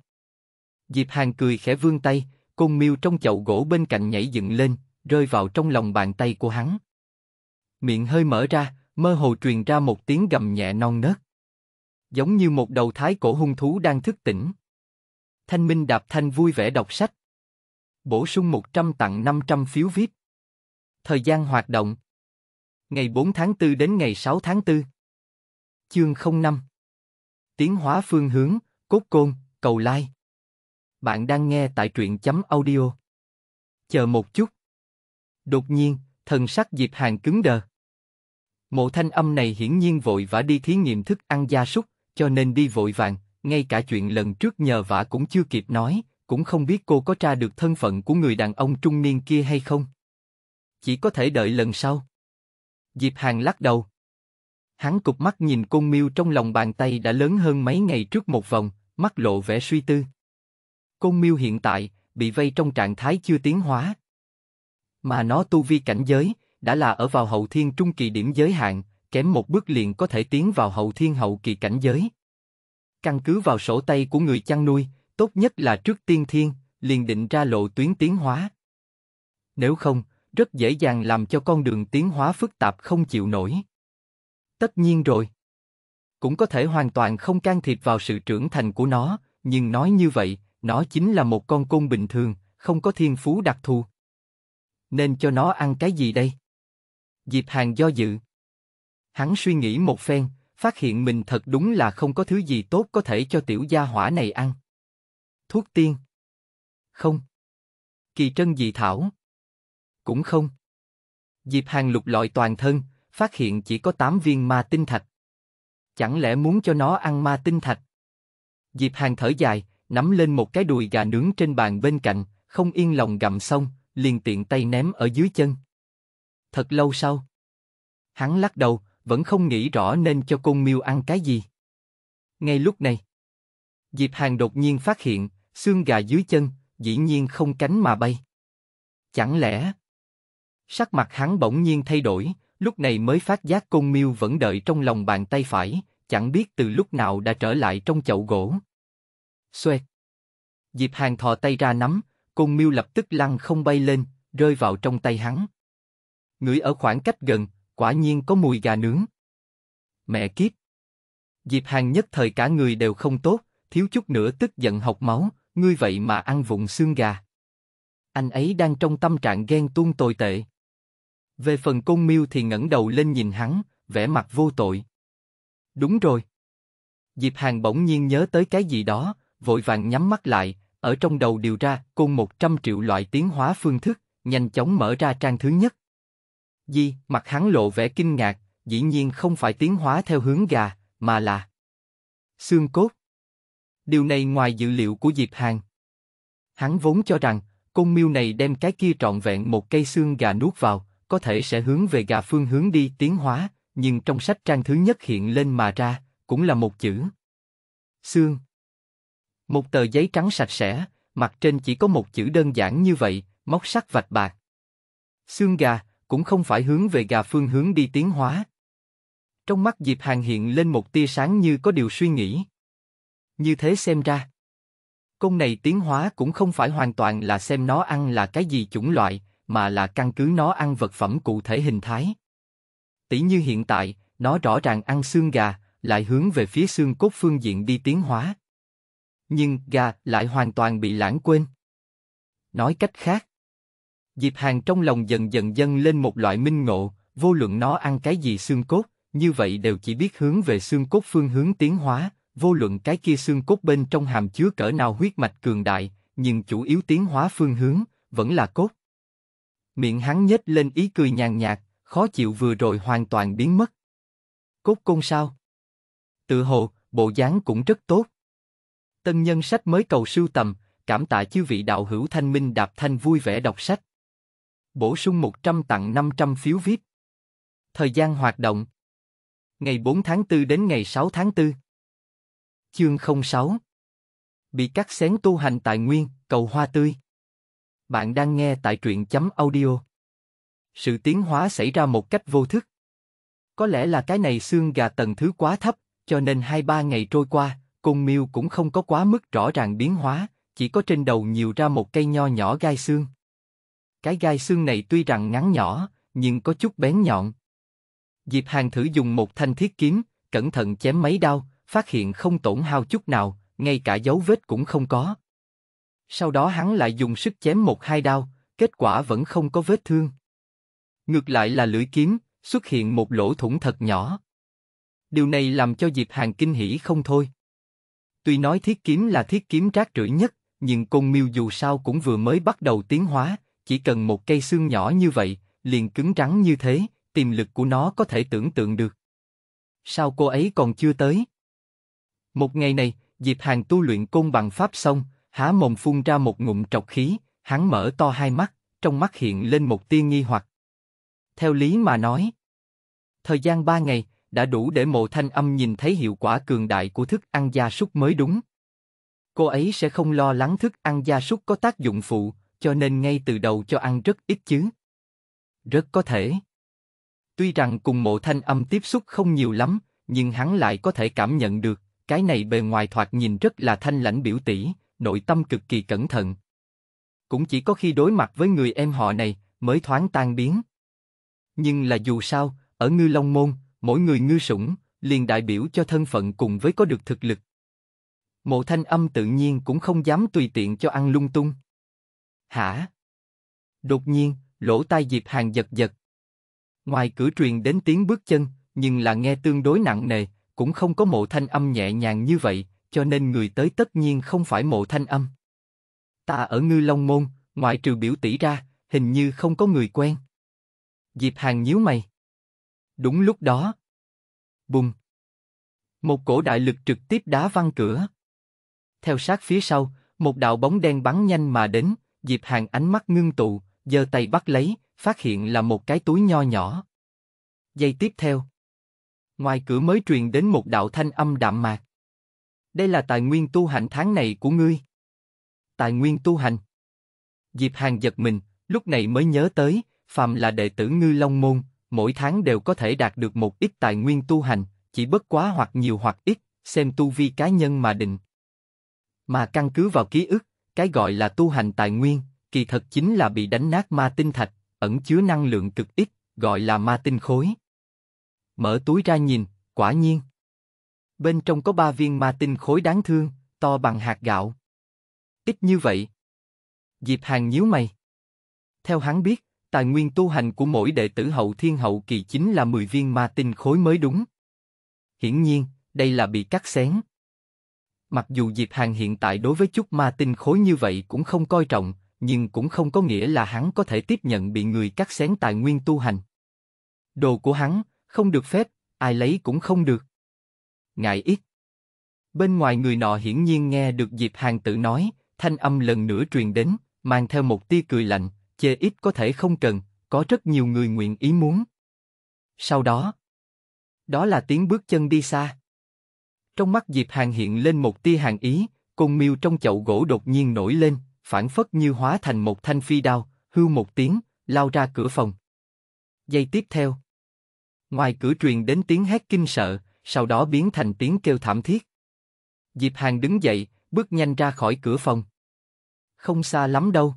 Dịp Hàng cười khẽ vươn tay, côn miêu trong chậu gỗ bên cạnh nhảy dựng lên, rơi vào trong lòng bàn tay của hắn. Miệng hơi mở ra, mơ hồ truyền ra một tiếng gầm nhẹ non nớt giống như một đầu thái cổ hung thú đang thức tỉnh. Thanh Minh Đạp Thanh vui vẻ đọc sách. Bổ sung 100 tặng 500 phiếu viết. Thời gian hoạt động Ngày 4 tháng 4 đến ngày 6 tháng 4 Chương 05 Tiến hóa phương hướng, cốt côn, cầu lai Bạn đang nghe tại truyện chấm audio Chờ một chút Đột nhiên, thần sắc Diệp Hàng cứng đờ Mộ thanh âm này hiển nhiên vội vã đi thí nghiệm thức ăn gia súc, cho nên đi vội vàng, ngay cả chuyện lần trước nhờ vả cũng chưa kịp nói, cũng không biết cô có tra được thân phận của người đàn ông trung niên kia hay không. Chỉ có thể đợi lần sau. Diệp Hàng lắc đầu. Hắn cụp mắt nhìn côn miêu trong lòng bàn tay đã lớn hơn mấy ngày trước một vòng, mắt lộ vẻ suy tư. Côn miêu hiện tại, bị vây trong trạng thái chưa tiến hóa. Mà nó tu vi cảnh giới, đã là ở vào hậu thiên trung kỳ điểm giới hạn, kém một bước liền có thể tiến vào hậu thiên hậu kỳ cảnh giới. Căn cứ vào sổ tay của người chăn nuôi, tốt nhất là trước tiên thiên, liền định ra lộ tuyến tiến hóa. Nếu không, rất dễ dàng làm cho con đường tiến hóa phức tạp không chịu nổi. Tất nhiên rồi. Cũng có thể hoàn toàn không can thiệp vào sự trưởng thành của nó, nhưng nói như vậy, nó chính là một con côn bình thường, không có thiên phú đặc thù. Nên cho nó ăn cái gì đây? Diệp Hàng do dự. Hắn suy nghĩ một phen, phát hiện mình thật đúng là không có thứ gì tốt có thể cho tiểu gia hỏa này ăn. Thuốc tiên. Không. Kỳ trân dị thảo. Cũng không. Diệp Hàng lục lọi toàn thân, phát hiện chỉ có 8 viên ma tinh thạch. Chẳng lẽ muốn cho nó ăn ma tinh thạch? Diệp Hàng thở dài, nắm lên một cái đùi gà nướng trên bàn bên cạnh, không yên lòng gặm xong, liền tiện tay ném ở dưới chân. Thật lâu sau. Hắn lắc đầu, vẫn không nghĩ rõ nên cho cung miêu ăn cái gì. Ngay lúc này, Diệp Hàng đột nhiên phát hiện, xương gà dưới chân, dĩ nhiên không cánh mà bay. Chẳng lẽ... Sắc mặt hắn bỗng nhiên thay đổi, lúc này mới phát giác cung miêu vẫn đợi trong lòng bàn tay phải, chẳng biết từ lúc nào đã trở lại trong chậu gỗ. Xoẹt. Diệp Hàng thò tay ra nắm, cung miêu lập tức lăn không bay lên, rơi vào trong tay hắn. Ngửi ở khoảng cách gần, quả nhiên có mùi gà nướng. Mẹ kiếp! Dịp Hàng nhất thời cả người đều không tốt, thiếu chút nữa tức giận học máu, ngươi vậy mà ăn vụng xương gà. Anh ấy đang trong tâm trạng ghen tuông tồi tệ. Về phần côn miêu thì ngẩng đầu lên nhìn hắn, vẻ mặt vô tội. Đúng rồi. Dịp Hàng bỗng nhiên nhớ tới cái gì đó, vội vàng nhắm mắt lại, ở trong đầu điều ra côn 100 triệu loại tiến hóa phương thức, nhanh chóng mở ra trang thứ nhất. Di, mặt hắn lộ vẻ kinh ngạc, dĩ nhiên không phải tiến hóa theo hướng gà, mà là xương cốt. Điều này ngoài dự liệu của Diệp hàn, Hắn vốn cho rằng, côn miêu này đem cái kia trọn vẹn một cây xương gà nuốt vào, có thể sẽ hướng về gà phương hướng đi tiến hóa, nhưng trong sách trang thứ nhất hiện lên mà ra, cũng là một chữ. Xương. Một tờ giấy trắng sạch sẽ, mặt trên chỉ có một chữ đơn giản như vậy, móc sắc vạch bạc. Xương gà, cũng không phải hướng về gà phương hướng đi tiến hóa. Trong mắt Diệp hàn hiện lên một tia sáng như có điều suy nghĩ. Như thế xem ra, con này tiến hóa cũng không phải hoàn toàn là xem nó ăn là cái gì chủng loại, mà là căn cứ nó ăn vật phẩm cụ thể hình thái. Tỷ như hiện tại, nó rõ ràng ăn xương gà, lại hướng về phía xương cốt phương diện đi tiến hóa. Nhưng gà lại hoàn toàn bị lãng quên. Nói cách khác, Diệp Hàng trong lòng dần dần dâng lên một loại minh ngộ, vô luận nó ăn cái gì xương cốt, như vậy đều chỉ biết hướng về xương cốt phương hướng tiến hóa, vô luận cái kia xương cốt bên trong hàm chứa cỡ nào huyết mạch cường đại, nhưng chủ yếu tiến hóa phương hướng, vẫn là cốt. Miệng hắn nhếch lên ý cười nhàn nhạt, khó chịu vừa rồi hoàn toàn biến mất. Cốt côn sao? Tự hồ, bộ dáng cũng rất tốt. Tân nhân sách mới cầu sưu tầm, cảm tạ chư vị đạo hữu thanh minh đạp thanh vui vẻ đọc sách. Bổ sung 100 tặng 500 phiếu VIP. Thời gian hoạt động Ngày 4 tháng 4 đến ngày 6 tháng 4 Chương 06 Bị cắt xén tu hành tài nguyên, cầu hoa tươi Bạn đang nghe tại truyện chấm audio Sự tiến hóa xảy ra một cách vô thức Có lẽ là cái này xương gà tầng thứ quá thấp, cho nên 2-3 ngày trôi qua, côn miêu cũng không có quá mức rõ ràng biến hóa, chỉ có trên đầu nhiều ra một cây nho nhỏ gai xương. Cái gai xương này tuy rằng ngắn nhỏ, nhưng có chút bén nhọn. Diệp hàn thử dùng một thanh thiết kiếm, cẩn thận chém mấy đao, phát hiện không tổn hao chút nào, ngay cả dấu vết cũng không có. Sau đó hắn lại dùng sức chém một hai đao, kết quả vẫn không có vết thương. Ngược lại là lưỡi kiếm, xuất hiện một lỗ thủng thật nhỏ. Điều này làm cho Diệp hàn kinh hỉ không thôi. Tuy nói thiết kiếm là thiết kiếm rác rưởi nhất, nhưng côn miêu dù sao cũng vừa mới bắt đầu tiến hóa, chỉ cần một cây xương nhỏ như vậy, liền cứng rắn như thế, tiềm lực của nó có thể tưởng tượng được. Sao cô ấy còn chưa tới? Một ngày này, Diệp Hàng tu luyện côn bằng pháp xong, há mồm phun ra một ngụm trọc khí, hắn mở to hai mắt, trong mắt hiện lên một tia nghi hoặc. Theo lý mà nói, thời gian ba ngày đã đủ để mộ thanh âm nhìn thấy hiệu quả cường đại của thức ăn gia súc mới đúng. Cô ấy sẽ không lo lắng thức ăn gia súc có tác dụng phụ, cho nên ngay từ đầu cho ăn rất ít chứ. Rất có thể. Tuy rằng cùng mộ thanh âm tiếp xúc không nhiều lắm, nhưng hắn lại có thể cảm nhận được, cái này bề ngoài thoạt nhìn rất là thanh lãnh biểu tỷ, nội tâm cực kỳ cẩn thận. Cũng chỉ có khi đối mặt với người em họ này, mới thoáng tan biến. Nhưng là dù sao, ở ngư long môn, mỗi người ngư sủng, liền đại biểu cho thân phận cùng với có được thực lực. Mộ thanh âm tự nhiên cũng không dám tùy tiện cho ăn lung tung. Hả? Đột nhiên, lỗ tai Diệp hàn giật giật. Ngoài cửa truyền đến tiếng bước chân, nhưng là nghe tương đối nặng nề, cũng không có mộ thanh âm nhẹ nhàng như vậy, cho nên người tới tất nhiên không phải mộ thanh âm. Ta ở ngư long môn, ngoại trừ biểu tỷ ra, hình như không có người quen. Diệp hàn nhíu mày. Đúng lúc đó. Bùng. Một cổ đại lực trực tiếp đá văng cửa. Theo sát phía sau, một đạo bóng đen bắn nhanh mà đến, Diệp Hàng ánh mắt ngưng tụ, giơ tay bắt lấy, phát hiện là một cái túi nho nhỏ. Giây tiếp theo, ngoài cửa mới truyền đến một đạo thanh âm đạm mạc. Đây là tài nguyên tu hành tháng này của ngươi. Tài nguyên tu hành. Diệp Hàng giật mình, lúc này mới nhớ tới, phàm là đệ tử Ngư Long môn, mỗi tháng đều có thể đạt được một ít tài nguyên tu hành, chỉ bất quá hoặc nhiều hoặc ít, xem tu vi cá nhân mà định. Mà căn cứ vào ký ức, cái gọi là tu hành tài nguyên, kỳ thật chính là bị đánh nát ma tinh thạch, ẩn chứa năng lượng cực ít, gọi là ma tinh khối. Mở túi ra nhìn, quả nhiên. Bên trong có ba viên ma tinh khối đáng thương, to bằng hạt gạo. Ít như vậy. Diệp hàn nhíu mày. Theo hắn biết, tài nguyên tu hành của mỗi đệ tử hậu thiên hậu kỳ chính là 10 viên ma tinh khối mới đúng. Hiển nhiên, đây là bị cắt xén. Mặc dù Diệp Hàng hiện tại đối với chút ma tinh khối như vậy cũng không coi trọng, nhưng cũng không có nghĩa là hắn có thể tiếp nhận bị người cắt xén tài nguyên tu hành. Đồ của hắn, không được phép, ai lấy cũng không được. Ngại ít. Bên ngoài người nọ hiển nhiên nghe được Diệp Hàng tự nói, thanh âm lần nữa truyền đến, mang theo một tia cười lạnh, chê ít có thể không cần, có rất nhiều người nguyện ý muốn. Sau đó, đó là tiếng bước chân đi xa. Trong mắt Diệp Hàng hiện lên một tia hàn ý, côn miêu trong chậu gỗ đột nhiên nổi lên, phản phất như hóa thành một thanh phi đao, hưu một tiếng, lao ra cửa phòng. Giây tiếp theo. Ngoài cửa truyền đến tiếng hét kinh sợ, sau đó biến thành tiếng kêu thảm thiết. Diệp Hàng đứng dậy, bước nhanh ra khỏi cửa phòng. Không xa lắm đâu.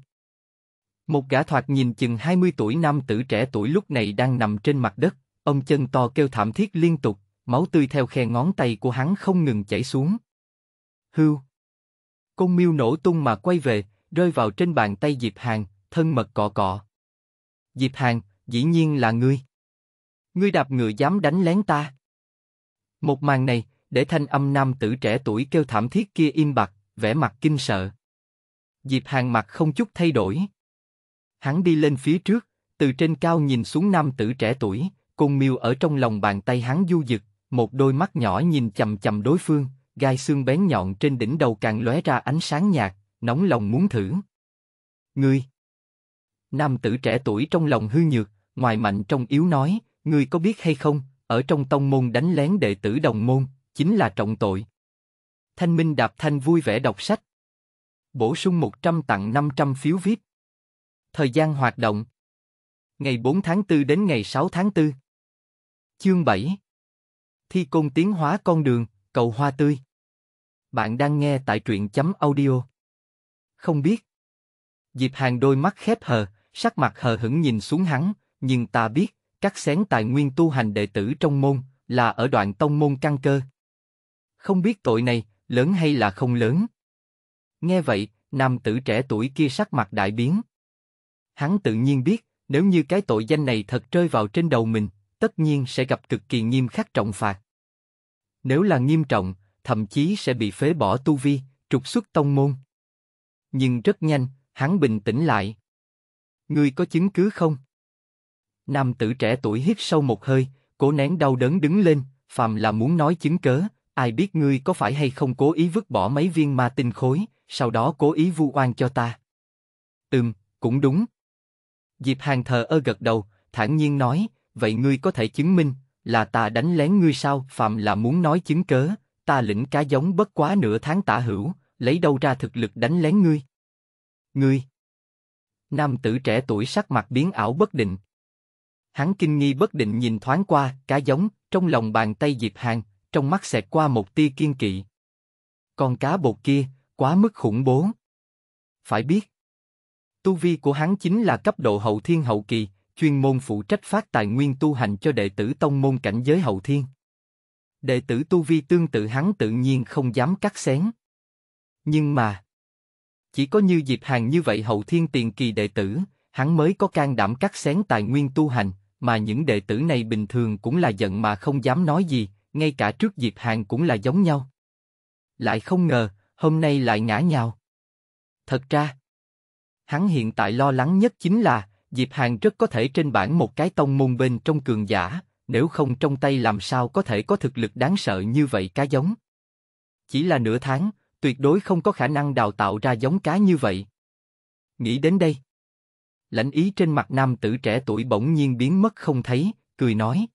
Một gã thoạt nhìn chừng 20 tuổi nam tử trẻ tuổi lúc này đang nằm trên mặt đất, ông chân to kêu thảm thiết liên tục, máu tươi theo khe ngón tay của hắn không ngừng chảy xuống. Hưu. Con miêu nổ tung mà quay về, rơi vào trên bàn tay Diệp Hàng, thân mật cọ cọ. Diệp Hàng, dĩ nhiên là ngươi. Ngươi đạp ngựa dám đánh lén ta. Một màn này, để thanh âm nam tử trẻ tuổi kêu thảm thiết kia im bặt, vẻ mặt kinh sợ. Diệp Hàng mặt không chút thay đổi. Hắn đi lên phía trước, từ trên cao nhìn xuống nam tử trẻ tuổi, cùng miêu ở trong lòng bàn tay hắn du dực, một đôi mắt nhỏ nhìn chầm chầm đối phương, gai xương bén nhọn trên đỉnh đầu càng lóe ra ánh sáng nhạt, nóng lòng muốn thử. Ngươi! Nam tử trẻ tuổi trong lòng hư nhược, ngoài mạnh trong yếu nói, ngươi có biết hay không, ở trong tông môn đánh lén đệ tử đồng môn, chính là trọng tội. Thanh Minh Đạp Thanh vui vẻ đọc sách. Bổ sung 100 tặng 500 phiếu viết. Thời gian hoạt động. Ngày 4 tháng 4 đến ngày 6 tháng 4. Chương 7 Thi công tiến hóa con đường, cầu hoa tươi. Bạn đang nghe tại truyện chấm audio. Không biết. Diệp Hàng đôi mắt khép hờ, sắc mặt hờ hững nhìn xuống hắn, nhưng ta biết, các sén tài nguyên tu hành đệ tử trong môn, là ở đoạn tông môn căn cơ. Không biết tội này, lớn hay là không lớn. Nghe vậy, nam tử trẻ tuổi kia sắc mặt đại biến. Hắn tự nhiên biết, nếu như cái tội danh này thật rơi vào trên đầu mình, tất nhiên sẽ gặp cực kỳ nghiêm khắc trọng phạt. Nếu là nghiêm trọng, thậm chí sẽ bị phế bỏ tu vi, trục xuất tông môn. Nhưng rất nhanh, hắn bình tĩnh lại. Ngươi có chứng cứ không? Nam tử trẻ tuổi hít sâu một hơi, cố nén đau đớn đứng lên, phàm là muốn nói chứng cớ, ai biết ngươi có phải hay không cố ý vứt bỏ mấy viên ma tinh khối, sau đó cố ý vu oan cho ta. Ừm, cũng đúng. Diệp Hàng thờ ơ gật đầu, thản nhiên nói, vậy ngươi có thể chứng minh là ta đánh lén ngươi sao? Phạm là muốn nói chứng cớ, ta lĩnh cá giống bất quá nửa tháng tả hữu, lấy đâu ra thực lực đánh lén ngươi? Ngươi! Nam tử trẻ tuổi sắc mặt biến ảo bất định. Hắn kinh nghi bất định nhìn thoáng qua, cá giống, trong lòng bàn tay Diệp Hàng, trong mắt xẹt qua một tia kiên kỵ. Con cá bột kia, quá mức khủng bố. Phải biết, tu vi của hắn chính là cấp độ hậu thiên hậu kỳ, chuyên môn phụ trách phát tài nguyên tu hành cho đệ tử tông môn cảnh giới hậu thiên. Đệ tử tu vi tương tự hắn tự nhiên không dám cắt xén. Nhưng mà, chỉ có như dịp Hàng như vậy hậu thiên tiền kỳ đệ tử, hắn mới có can đảm cắt xén tài nguyên tu hành, mà những đệ tử này bình thường cũng là giận mà không dám nói gì, ngay cả trước dịp Hàng cũng là giống nhau. Lại không ngờ, hôm nay lại ngã nhào. Thật ra, hắn hiện tại lo lắng nhất chính là, Diệp Hàng rất có thể trên bản một cái tông môn bên trong cường giả, nếu không trong tay làm sao có thể có thực lực đáng sợ như vậy cá giống. Chỉ là nửa tháng, tuyệt đối không có khả năng đào tạo ra giống cá như vậy. Nghĩ đến đây. Lãnh ý trên mặt nam tử trẻ tuổi bỗng nhiên biến mất không thấy, cười nói.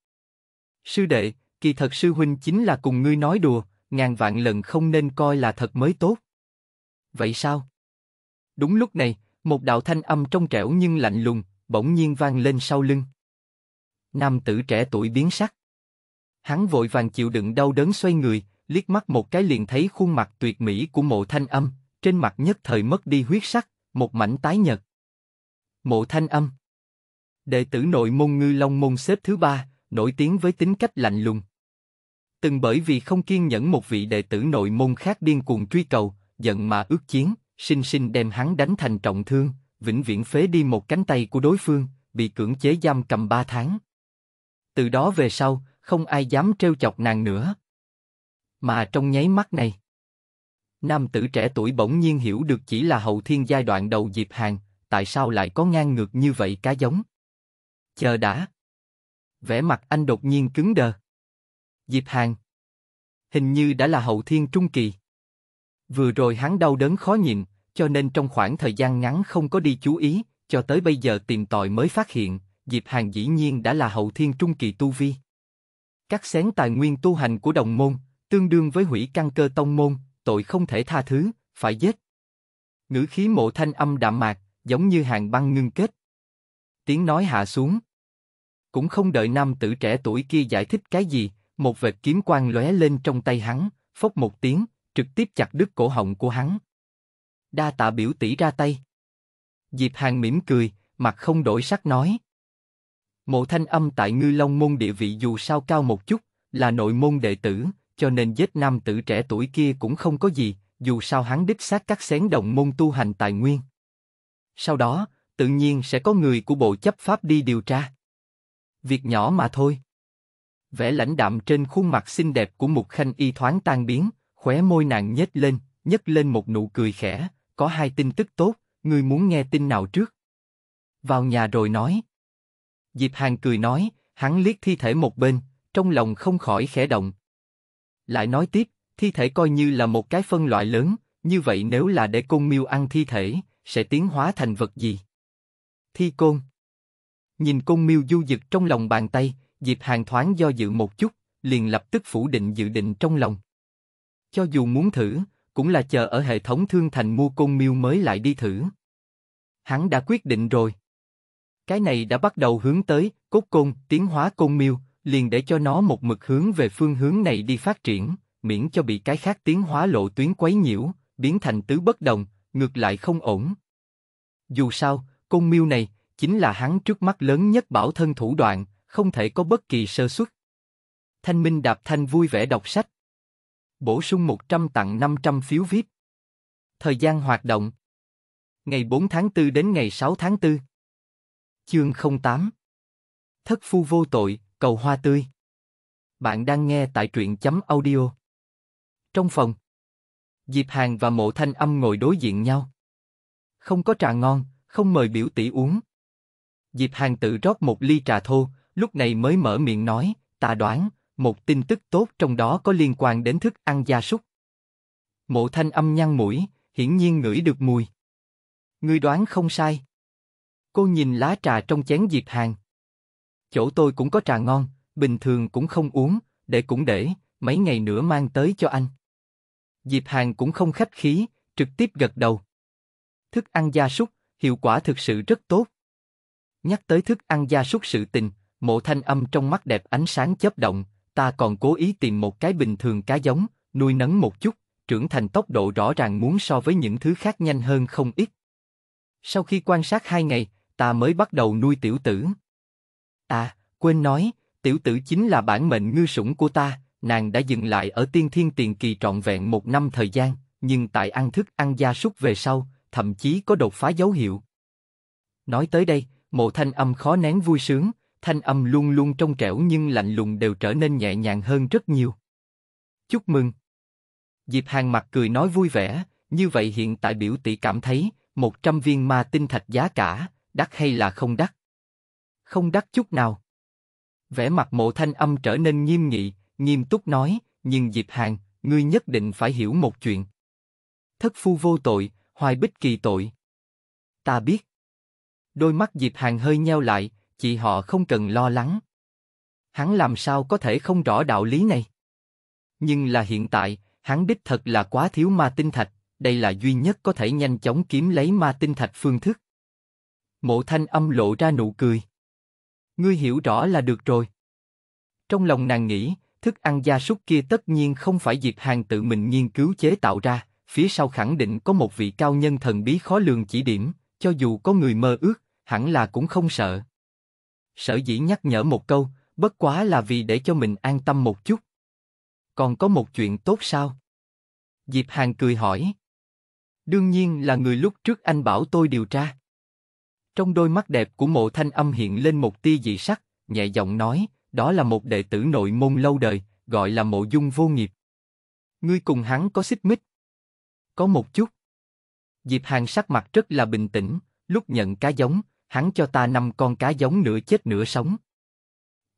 Sư đệ, kỳ thật sư huynh chính là cùng ngươi nói đùa, ngàn vạn lần không nên coi là thật mới tốt. Vậy sao? Đúng lúc này, một đạo thanh âm trong trẻo nhưng lạnh lùng, bỗng nhiên vang lên sau lưng. Nam tử trẻ tuổi biến sắc. Hắn vội vàng chịu đựng đau đớn xoay người, liếc mắt một cái liền thấy khuôn mặt tuyệt mỹ của mộ thanh âm, trên mặt nhất thời mất đi huyết sắc, một mảnh tái nhật. Mộ thanh âm Đệ tử nội môn ngư long môn xếp thứ ba, nổi tiếng với tính cách lạnh lùng. Từng bởi vì không kiên nhẫn một vị đệ tử nội môn khác điên cuồng truy cầu, giận mà ước chiến, sinh sinh đem hắn đánh thành trọng thương, vĩnh viễn phế đi một cánh tay của đối phương, bị cưỡng chế giam cầm ba tháng. Từ đó về sau, không ai dám trêu chọc nàng nữa. Mà trong nháy mắt này, nam tử trẻ tuổi bỗng nhiên hiểu được chỉ là hậu thiên giai đoạn đầu Diệp Hàng, tại sao lại có ngang ngược như vậy cá giống. Chờ đã. Vẻ mặt anh đột nhiên cứng đờ. Diệp Hàng. Hình như đã là hậu thiên trung kỳ. Vừa rồi hắn đau đớn khó nhịn, cho nên trong khoảng thời gian ngắn không có đi chú ý, cho tới bây giờ tìm tòi mới phát hiện, Diệp Hàng dĩ nhiên đã là hậu thiên trung kỳ tu vi. Các xén tài nguyên tu hành của đồng môn, tương đương với hủy căn cơ tông môn, tội không thể tha thứ, phải giết. Ngữ khí mộ thanh âm đạm mạc, giống như hàng băng ngưng kết. Tiếng nói hạ xuống. Cũng không đợi nam tử trẻ tuổi kia giải thích cái gì, một vệt kiếm quang lóe lên trong tay hắn, phốc một tiếng, trực tiếp chặt đứt cổ họng của hắn đa tạ biểu tỷ ra tay. Diệp Hàng mỉm cười, mặt không đổi sắc nói. Mộ thanh âm tại ngư long môn địa vị dù sao cao một chút, là nội môn đệ tử, cho nên giết nam tử trẻ tuổi kia cũng không có gì, dù sao hắn đích xác cắt xén đồng môn tu hành tài nguyên. Sau đó, tự nhiên sẽ có người của bộ chấp pháp đi điều tra. Việc nhỏ mà thôi. Vẻ lãnh đạm trên khuôn mặt xinh đẹp của Mục Khanh y thoáng tan biến, khóe môi nàng nhếch lên, nhấc lên một nụ cười khẽ, có hai tin tức tốt, ngươi muốn nghe tin nào trước? Vào nhà rồi nói. Diệp hàn cười nói, hắn liếc thi thể một bên, trong lòng không khỏi khẽ động. Lại nói tiếp, thi thể coi như là một cái phân loại lớn, như vậy nếu là để côn miêu ăn thi thể, sẽ tiến hóa thành vật gì? Thi côn. Nhìn côn miêu du dực trong lòng bàn tay, Diệp hàn thoáng do dự một chút, liền lập tức phủ định dự định trong lòng. Cho dù muốn thử, cũng là chờ ở hệ thống thương thành mua côn miêu mới lại đi thử. Hắn đã quyết định rồi. Cái này đã bắt đầu hướng tới, cốt côn, tiến hóa côn miêu, liền để cho nó một mực hướng về phương hướng này đi phát triển, miễn cho bị cái khác tiến hóa lộ tuyến quấy nhiễu, biến thành tứ bất đồng, ngược lại không ổn. Dù sao, côn miêu này, chính là hắn trước mắt lớn nhất bảo thân thủ đoạn, không thể có bất kỳ sơ suất. Thanh Minh đạp thanh vui vẻ đọc sách bổ sung 100 tặng 500 phiếu VIP. Thời gian hoạt động Ngày 4 tháng 4 đến ngày 6 tháng 4 Chương 08 Thất phu vô tội, cầu hoa tươi Bạn đang nghe tại truyện chấm audio Trong phòng Diệp Hàng và Mộ Thanh Âm ngồi đối diện nhau Không có trà ngon, không mời biểu tỷ uống Diệp Hàng tự rót một ly trà thô, lúc này mới mở miệng nói, ta đoán, một tin tức tốt trong đó có liên quan đến thức ăn gia súc. Mộ thanh âm nhăn mũi, hiển nhiên ngửi được mùi. Ngươi đoán không sai. Cô nhìn lá trà trong chén Diệp Hàng. Chỗ tôi cũng có trà ngon, bình thường cũng không uống, để cũng để, mấy ngày nữa mang tới cho anh. Diệp Hàng cũng không khách khí, trực tiếp gật đầu. Thức ăn gia súc, hiệu quả thực sự rất tốt. Nhắc tới thức ăn gia súc sự tình, mộ thanh âm trong mắt đẹp ánh sáng chớp động, ta còn cố ý tìm một cái bình thường cá giống, nuôi nấng một chút, trưởng thành tốc độ rõ ràng muốn so với những thứ khác nhanh hơn không ít. Sau khi quan sát hai ngày, ta mới bắt đầu nuôi tiểu tử. À, quên nói, tiểu tử chính là bản mệnh ngư sủng của ta, nàng đã dừng lại ở tiên thiên tiền kỳ trọn vẹn một năm thời gian, nhưng tại ăn thức ăn gia súc về sau, thậm chí có đột phá dấu hiệu. Nói tới đây, mộ thanh âm khó nén vui sướng, thanh âm luôn luôn trong trẻo nhưng lạnh lùng đều trở nên nhẹ nhàng hơn rất nhiều. Chúc mừng. Diệp Hàng mặt cười nói vui vẻ, như vậy hiện tại biểu tỷ cảm thấy, 100 viên ma tinh thạch giá cả, đắt hay là không đắt? Không đắt chút nào. Vẻ mặt mộ thanh âm trở nên nghiêm nghị, nghiêm túc nói, nhưng Diệp Hàng, ngươi nhất định phải hiểu một chuyện. Thất phu vô tội, hoài bích kỳ tội. Ta biết. Đôi mắt Diệp Hàng hơi nheo lại, chị họ không cần lo lắng. Hắn làm sao có thể không rõ đạo lý này? Nhưng là hiện tại, hắn đích thật là quá thiếu ma tinh thạch, đây là duy nhất có thể nhanh chóng kiếm lấy ma tinh thạch phương thức. Mộ thanh âm lộ ra nụ cười. Ngươi hiểu rõ là được rồi. Trong lòng nàng nghĩ, thức ăn gia súc kia tất nhiên không phải Diệp Hàng tự mình nghiên cứu chế tạo ra, phía sau khẳng định có một vị cao nhân thần bí khó lường chỉ điểm, cho dù có người mơ ước, hẳn là cũng không sợ sở dĩ nhắc nhở một câu, bất quá là vì để cho mình an tâm một chút. Còn có một chuyện tốt sao? Diệp Hàng cười hỏi. Đương nhiên là người lúc trước anh bảo tôi điều tra. Trong đôi mắt đẹp của mộ thanh âm hiện lên một tia dị sắc, nhẹ giọng nói, đó là một đệ tử nội môn lâu đời, gọi là mộ dung vô nghiệp. Ngươi cùng hắn có xích mích. Có một chút. Diệp Hàng sắc mặt rất là bình tĩnh, lúc nhận cá giống, hắn cho ta năm con cá giống nửa chết nửa sống.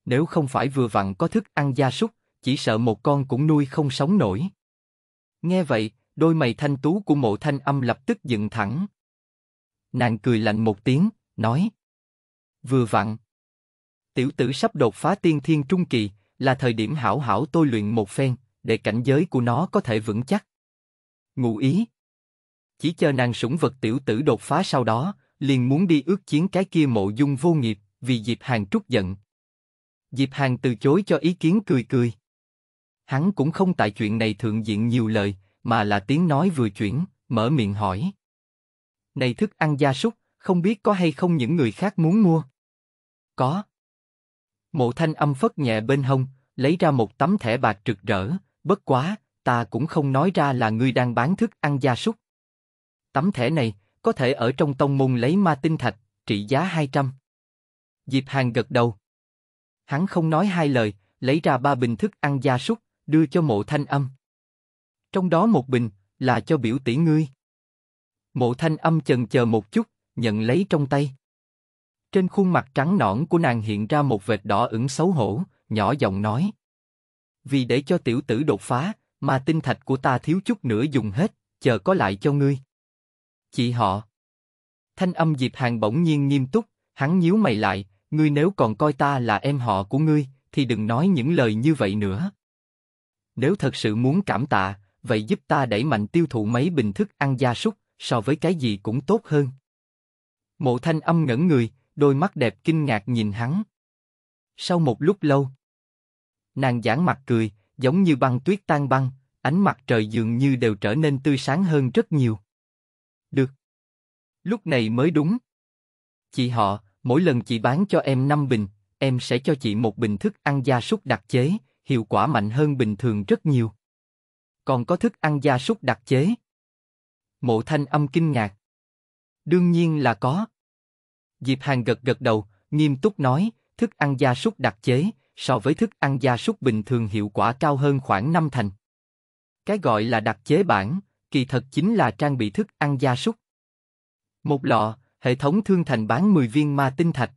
Nếu không phải vừa vặn có thức ăn gia súc, chỉ sợ một con cũng nuôi không sống nổi. Nghe vậy, đôi mày thanh tú của mộ thanh âm lập tức dựng thẳng. Nàng cười lạnh một tiếng, nói. Vừa vặn. Tiểu tử sắp đột phá tiên thiên trung kỳ, là thời điểm hảo hảo tôi luyện một phen, để cảnh giới của nó có thể vững chắc. Ngụ ý. Chỉ chờ nàng sủng vật tiểu tử đột phá sau đó, liền muốn đi ước chiến cái kia mộ dung vô nghiệp, vì Diệp Hàng trút giận. Diệp Hàng từ chối cho ý kiến cười cười. Hắn cũng không tại chuyện này thượng diện nhiều lời, mà là tiếng nói vừa chuyển, mở miệng hỏi. Này thức ăn gia súc, không biết có hay không những người khác muốn mua? Có. Mộ thanh âm phất nhẹ bên hông, lấy ra một tấm thẻ bạc rực rỡ, bất quá, ta cũng không nói ra là ngươi đang bán thức ăn gia súc. Tấm thẻ này, có thể ở trong tông môn lấy ma tinh thạch, trị giá 200. Diệp hàn gật đầu. Hắn không nói hai lời, lấy ra ba bình thức ăn gia súc, đưa cho mộ thanh âm. Trong đó một bình, là cho biểu tỷ ngươi. Mộ thanh âm chần chờ một chút, nhận lấy trong tay. Trên khuôn mặt trắng nõn của nàng hiện ra một vệt đỏ ửng xấu hổ, nhỏ giọng nói. Vì để cho tiểu tử đột phá, mà tinh thạch của ta thiếu chút nữa dùng hết, chờ có lại cho ngươi chị họ. Thanh âm Diệp Hàng bỗng nhiên nghiêm túc, hắn nhíu mày lại, ngươi nếu còn coi ta là em họ của ngươi, thì đừng nói những lời như vậy nữa. Nếu thật sự muốn cảm tạ, vậy giúp ta đẩy mạnh tiêu thụ mấy bình thức ăn gia súc, so với cái gì cũng tốt hơn. Mộ thanh âm ngẩn người, đôi mắt đẹp kinh ngạc nhìn hắn. Sau một lúc lâu, nàng giãn mặt cười, giống như băng tuyết tan băng, ánh mặt trời dường như đều trở nên tươi sáng hơn rất nhiều. Được. Lúc này mới đúng. Chị họ, mỗi lần chị bán cho em 5 bình, em sẽ cho chị một bình thức ăn gia súc đặc chế, hiệu quả mạnh hơn bình thường rất nhiều. Còn có thức ăn gia súc đặc chế. Mộ thanh âm kinh ngạc. Đương nhiên là có. Diệp Hàng gật gật đầu, nghiêm túc nói, thức ăn gia súc đặc chế, so với thức ăn gia súc bình thường hiệu quả cao hơn khoảng 5 thành. Cái gọi là đặc chế bản, kỳ thật chính là trang bị thức ăn gia súc. Một lọ, hệ thống thương thành bán 10 viên ma tinh thạch.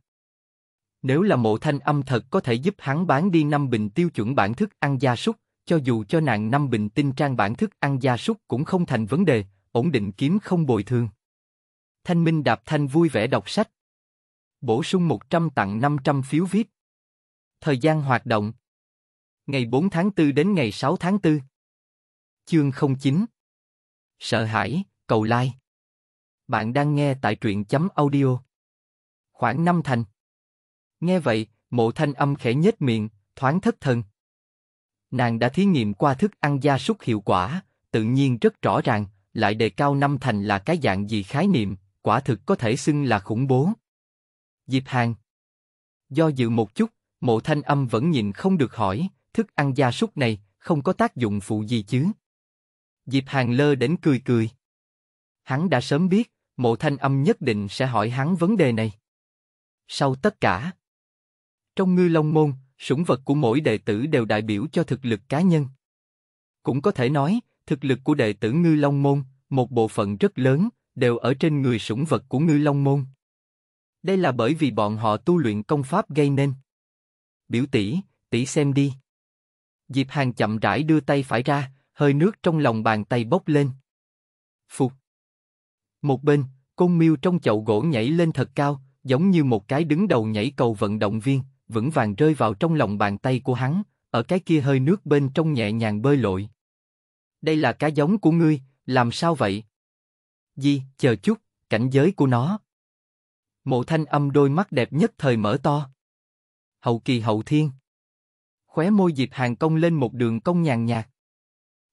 Nếu là mộ thanh âm thật có thể giúp hắn bán đi 5 bình tiêu chuẩn bản thức ăn gia súc, cho dù cho nàng 5 bình tinh trang bản thức ăn gia súc cũng không thành vấn đề, ổn định kiếm không bồi thường. Thanh Minh Đạp Thanh vui vẻ đọc sách. Bổ sung 100 tặng 500 phiếu viết. Thời gian hoạt động. Ngày 4 tháng 4 đến ngày 6 tháng 4. Chương 09 sợ hãi, cầu like. Bạn đang nghe tại truyện chấm audio. Khoảng năm thành. Nghe vậy, mộ thanh âm khẽ nhếch miệng, thoáng thất thần. Nàng đã thí nghiệm qua thức ăn gia súc hiệu quả, tự nhiên rất rõ ràng, lại đề cao năm thành là cái dạng gì khái niệm, quả thực có thể xưng là khủng bố. Diệp Hàng Do dự một chút, mộ thanh âm vẫn nhìn không được hỏi, thức ăn gia súc này không có tác dụng phụ gì chứ? Diệp Hàng Lơ đến cười cười. Hắn đã sớm biết, mộ thanh âm nhất định sẽ hỏi hắn vấn đề này. Sau tất cả, trong ngư long môn, sủng vật của mỗi đệ tử đều đại biểu cho thực lực cá nhân. Cũng có thể nói, thực lực của đệ tử ngư long môn, một bộ phận rất lớn, đều ở trên người sủng vật của ngư long môn. Đây là bởi vì bọn họ tu luyện công pháp gây nên. Biểu tỷ, tỷ xem đi. Diệp Hàng chậm rãi đưa tay phải ra, hơi nước trong lòng bàn tay bốc lên. Phục. Một bên, con miêu trong chậu gỗ nhảy lên thật cao, giống như một cái đứng đầu nhảy cầu vận động viên, vững vàng rơi vào trong lòng bàn tay của hắn, ở cái kia hơi nước bên trong nhẹ nhàng bơi lội. Đây là cá giống của ngươi, làm sao vậy? Di, chờ chút, cảnh giới của nó. Mộ thanh âm đôi mắt đẹp nhất thời mở to. Hậu kỳ hậu thiên. Khóe môi dịp hàng công lên một đường cong nhàn nhạt.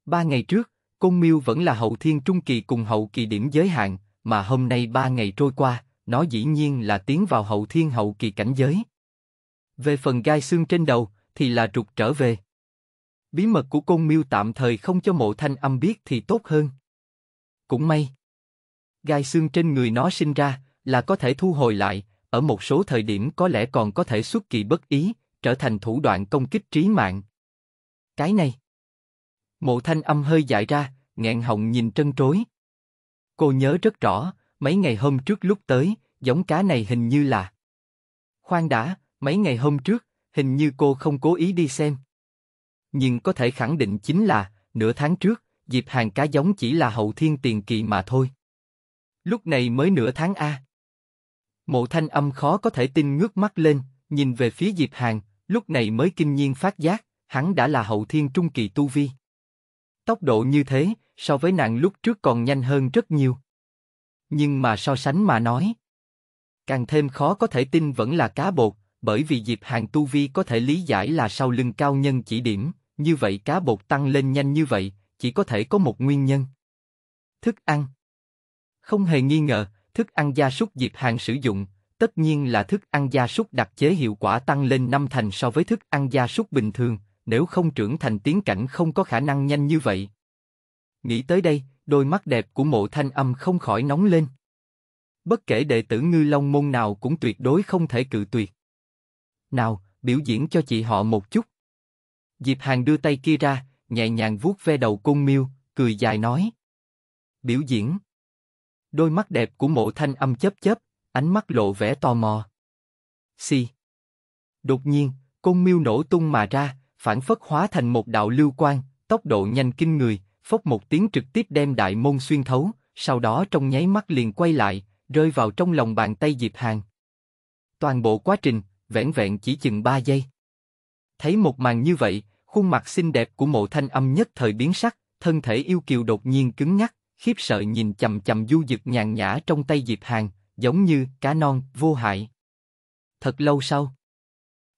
Ba ngày trước, Côn Miêu vẫn là hậu thiên trung kỳ cùng hậu kỳ điểm giới hạn, mà hôm nay ba ngày trôi qua, nó dĩ nhiên là tiến vào hậu thiên hậu kỳ cảnh giới. Về phần gai xương trên đầu, thì là trục trở về. Bí mật của Côn Miêu tạm thời không cho mộ thanh âm biết thì tốt hơn. Cũng may. Gai xương trên người nó sinh ra là có thể thu hồi lại, ở một số thời điểm có lẽ còn có thể xuất kỳ bất ý, trở thành thủ đoạn công kích trí mạng. Cái này Mộ thanh âm hơi dại ra, nghẹn họng nhìn trân trối. Cô nhớ rất rõ, mấy ngày hôm trước lúc tới, giống cá này hình như là... Khoan đã, mấy ngày hôm trước, hình như cô không cố ý đi xem. Nhưng có thể khẳng định chính là, nửa tháng trước, dịp hàng cá giống chỉ là hậu thiên tiền kỳ mà thôi. Lúc này mới nửa tháng A. Mộ thanh âm khó có thể tin ngước mắt lên, nhìn về phía dịp Hàng, lúc này mới kinh nhiên phát giác, hắn đã là hậu thiên trung kỳ tu vi. Tốc độ như thế, so với nạn lúc trước còn nhanh hơn rất nhiều. Nhưng mà so sánh mà nói, càng thêm khó có thể tin vẫn là cá bột, bởi vì dịp Hàng tu vi có thể lý giải là sau lưng cao nhân chỉ điểm, như vậy cá bột tăng lên nhanh như vậy, chỉ có thể có một nguyên nhân. Thức ăn Không hề nghi ngờ, thức ăn gia súc dịp Hàng sử dụng, tất nhiên là thức ăn gia súc đặc chế hiệu quả tăng lên năm thành so với thức ăn gia súc bình thường, nếu không trưởng thành tiến cảnh không có khả năng nhanh như vậy. Nghĩ tới đây, đôi mắt đẹp của mộ thanh âm không khỏi nóng lên. Bất kể đệ tử ngư long môn nào cũng tuyệt đối không thể cự tuyệt. Nào, biểu diễn cho chị họ một chút. Diệp Hàng đưa tay kia ra, nhẹ nhàng vuốt ve đầu cung miêu, cười dài nói. Biểu diễn. Đôi mắt đẹp của mộ thanh âm chớp chớp, ánh mắt lộ vẻ tò mò. Si. Đột nhiên, cung miêu nổ tung mà ra, phản phất hóa thành một đạo lưu quang, tốc độ nhanh kinh người, phốc một tiếng trực tiếp đem đại môn xuyên thấu, sau đó trong nháy mắt liền quay lại, rơi vào trong lòng bàn tay Diệp Hàng. Toàn bộ quá trình, vẹn vẹn chỉ chừng 3 giây. Thấy một màn như vậy, khuôn mặt xinh đẹp của mộ thanh âm nhất thời biến sắc, thân thể yêu kiều đột nhiên cứng ngắc, khiếp sợ nhìn chầm chầm du dực nhàn nhã trong tay Diệp Hàng, giống như cá non, vô hại. Thật lâu sau,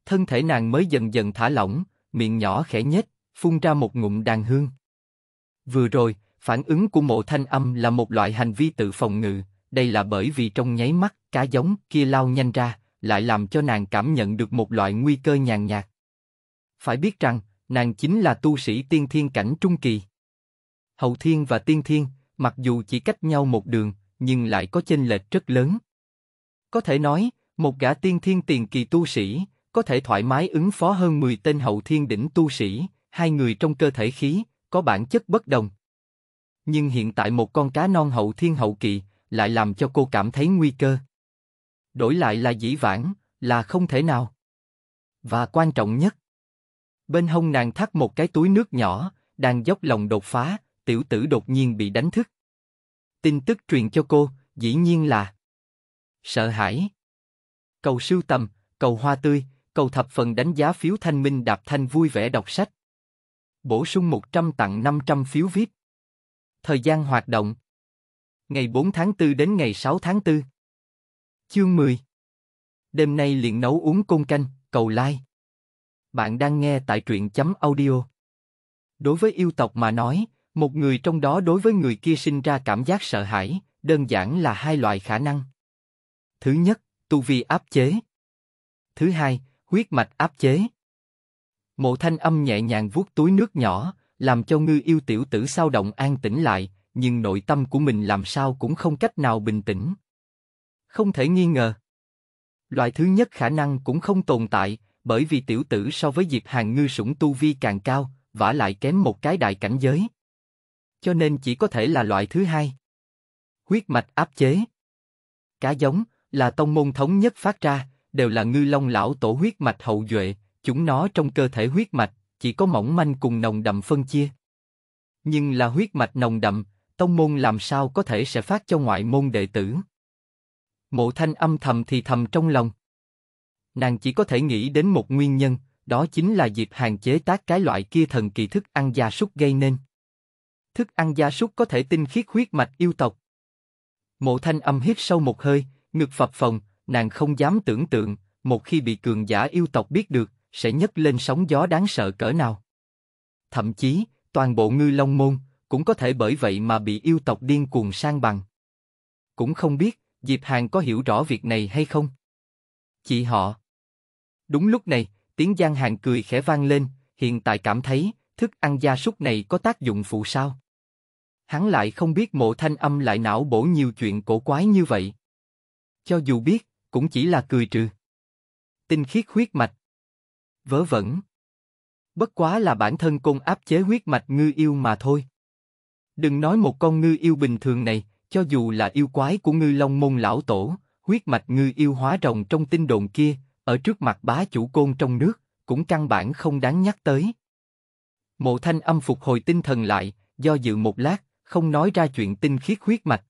thân thể nàng mới dần dần thả lỏng, miệng nhỏ khẽ nhếch, phun ra một ngụm đàn hương. Vừa rồi, phản ứng của mộ thanh âm là một loại hành vi tự phòng ngự, đây là bởi vì trong nháy mắt, cá giống kia lao nhanh ra, lại làm cho nàng cảm nhận được một loại nguy cơ nhàn nhạt. Phải biết rằng, nàng chính là tu sĩ tiên thiên cảnh trung kỳ. Hậu thiên và tiên thiên, mặc dù chỉ cách nhau một đường, nhưng lại có chênh lệch rất lớn. Có thể nói, một gã tiên thiên tiền kỳ tu sĩ, có thể thoải mái ứng phó hơn 10 tên hậu thiên đỉnh tu sĩ, hai người trong cơ thể khí, có bản chất bất đồng. Nhưng hiện tại một con cá non hậu thiên hậu kỳ, lại làm cho cô cảm thấy nguy cơ. Đổi lại là dĩ vãng, là không thể nào. Và quan trọng nhất, bên hông nàng thắt một cái túi nước nhỏ, đang dốc lòng đột phá, tiểu tử đột nhiên bị đánh thức. Tin tức truyền cho cô, dĩ nhiên là sợ hãi. Cầu sưu tầm, cầu hoa tươi, cầu thập phần đánh giá phiếu thanh minh đạp thanh vui vẻ đọc sách. Bổ sung 100 tặng 500 phiếu VIP. Thời gian hoạt động Ngày 4 tháng 4 đến ngày 6 tháng 4 Chương 10 Đêm nay liền nấu uống cung canh, cầu like. Bạn đang nghe tại truyện chấm audio. Đối với yêu tộc mà nói, một người trong đó đối với người kia sinh ra cảm giác sợ hãi, đơn giản là hai loại khả năng. Thứ nhất, tu vi áp chế. Thứ hai, huyết mạch áp chế. Mộ thanh âm nhẹ nhàng vuốt túi nước nhỏ, làm cho ngư yêu tiểu tử sao động an tĩnh lại, nhưng nội tâm của mình làm sao cũng không cách nào bình tĩnh. Không thể nghi ngờ. Loại thứ nhất khả năng cũng không tồn tại, bởi vì tiểu tử so với Diệp Hàng ngư sủng tu vi càng cao, vả lại kém một cái đại cảnh giới. Cho nên chỉ có thể là loại thứ hai. Huyết mạch áp chế. Cá giống là tông môn thống nhất phát ra, đều là ngư long lão tổ huyết mạch hậu duệ, chúng nó trong cơ thể huyết mạch chỉ có mỏng manh cùng nồng đậm phân chia. Nhưng là huyết mạch nồng đậm, tông môn làm sao có thể sẽ phát cho ngoại môn đệ tử? Mộ Thanh âm thầm thì thầm trong lòng. Nàng chỉ có thể nghĩ đến một nguyên nhân, đó chính là dịp hàng chế tác cái loại kia thần kỳ thức ăn gia súc gây nên. Thức ăn gia súc có thể tinh khiết huyết mạch yêu tộc. Mộ Thanh âm hít sâu một hơi, ngực phập phồng, nàng không dám tưởng tượng, một khi bị cường giả yêu tộc biết được, sẽ nhấc lên sóng gió đáng sợ cỡ nào. Thậm chí, toàn bộ ngư long môn, cũng có thể bởi vậy mà bị yêu tộc điên cuồng sang bằng. Cũng không biết, Diệp Hàng có hiểu rõ việc này hay không? Chị họ. Đúng lúc này, tiếng Giang Hàng cười khẽ vang lên, hiện tại cảm thấy, thức ăn gia súc này có tác dụng phụ sao? Hắn lại không biết mộ thanh âm lại não bổ nhiều chuyện cổ quái như vậy. Cho dù biết, cũng chỉ là cười trừ. Tinh khiết huyết mạch. Vớ vẩn. Bất quá là bản thân côn áp chế huyết mạch ngư yêu mà thôi. Đừng nói một con ngư yêu bình thường này, cho dù là yêu quái của ngư long môn lão tổ, huyết mạch ngư yêu hóa rồng trong tinh đồn kia, ở trước mặt bá chủ côn trong nước, cũng căn bản không đáng nhắc tới. Mộ thanh âm phục hồi tinh thần lại, do dự một lát, không nói ra chuyện tinh khiết huyết mạch.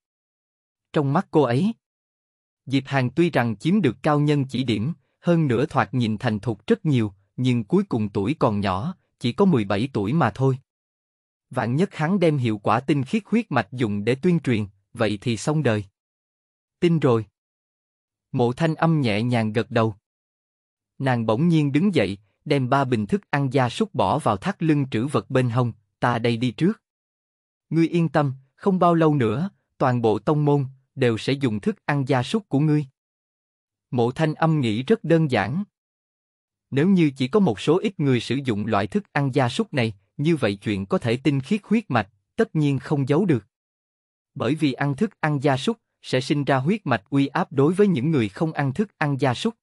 Trong mắt cô ấy, Diệp Hàng tuy rằng chiếm được cao nhân chỉ điểm, hơn nữa thoạt nhìn thành thục rất nhiều, nhưng cuối cùng tuổi còn nhỏ, chỉ có 17 tuổi mà thôi. Vạn nhất hắn đem hiệu quả tinh khiết huyết mạch dùng để tuyên truyền, vậy thì xong đời. Tin rồi. Mộ thanh âm nhẹ nhàng gật đầu. Nàng bỗng nhiên đứng dậy, đem ba bình thức ăn gia súc bỏ vào thắt lưng trữ vật bên hông, ta đây đi trước. Ngươi yên tâm, không bao lâu nữa, toàn bộ tông môn, đều sẽ dùng thức ăn gia súc của ngươi. Mộ thanh âm nghĩ rất đơn giản. Nếu như chỉ có một số ít người sử dụng loại thức ăn gia súc này, như vậy chuyện có thể tinh khiết huyết mạch, tất nhiên không giấu được. Bởi vì ăn thức ăn gia súc sẽ sinh ra huyết mạch uy áp đối với những người không ăn thức ăn gia súc.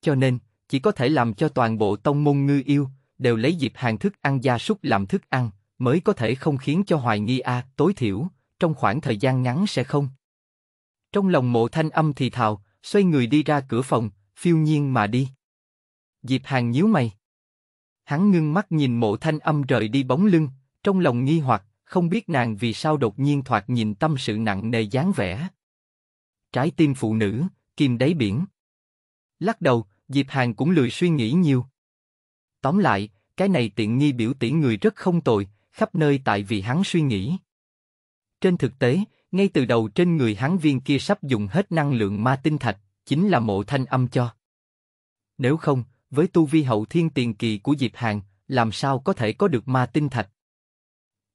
Cho nên, chỉ có thể làm cho toàn bộ tông môn ngư yêu đều lấy dịp hàng thức ăn gia súc làm thức ăn, mới có thể không khiến cho hoài nghi a à, tối thiểu trong khoảng thời gian ngắn sẽ không. Trong lòng mộ thanh âm thì thào, xoay người đi ra cửa phòng, phiêu nhiên mà đi. Diệp Hàng nhíu mày. Hắn ngưng mắt nhìn mộ thanh âm rời đi bóng lưng, trong lòng nghi hoặc, không biết nàng vì sao đột nhiên thoạt nhìn tâm sự nặng nề dáng vẻ. Trái tim phụ nữ, kim đáy biển. Lắc đầu, Diệp Hàng cũng lười suy nghĩ nhiều. Tóm lại, cái này tiện nghi biểu tỷ người rất không tồi, khắp nơi tại vì hắn suy nghĩ. Trên thực tế, ngay từ đầu trên người hắn viên kia sắp dùng hết năng lượng ma tinh thạch, chính là mộ thanh âm cho. Nếu không, với tu vi hậu thiên tiền kỳ của Diệp Hàng, làm sao có thể có được ma tinh thạch?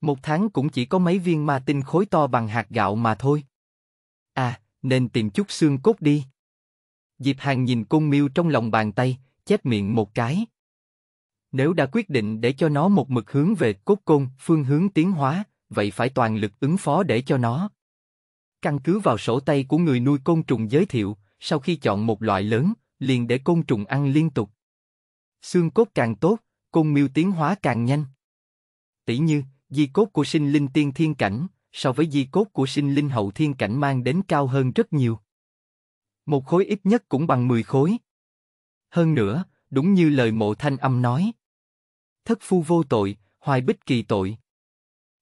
Một tháng cũng chỉ có mấy viên ma tinh khối to bằng hạt gạo mà thôi. À, nên tìm chút xương cốt đi. Diệp Hàng nhìn côn miêu trong lòng bàn tay, chép miệng một cái. Nếu đã quyết định để cho nó một mực hướng về cốt côn, phương hướng tiến hóa, vậy phải toàn lực ứng phó để cho nó. Căn cứ vào sổ tay của người nuôi côn trùng giới thiệu, sau khi chọn một loại lớn, liền để côn trùng ăn liên tục. Xương cốt càng tốt, côn miêu tiến hóa càng nhanh. Tỷ như, di cốt của sinh linh tiên thiên cảnh, so với di cốt của sinh linh hậu thiên cảnh mang đến cao hơn rất nhiều. Một khối ít nhất cũng bằng 10 khối. Hơn nữa, đúng như lời mộ thanh âm nói. Thất phu vô tội, hoài bích kỳ tội.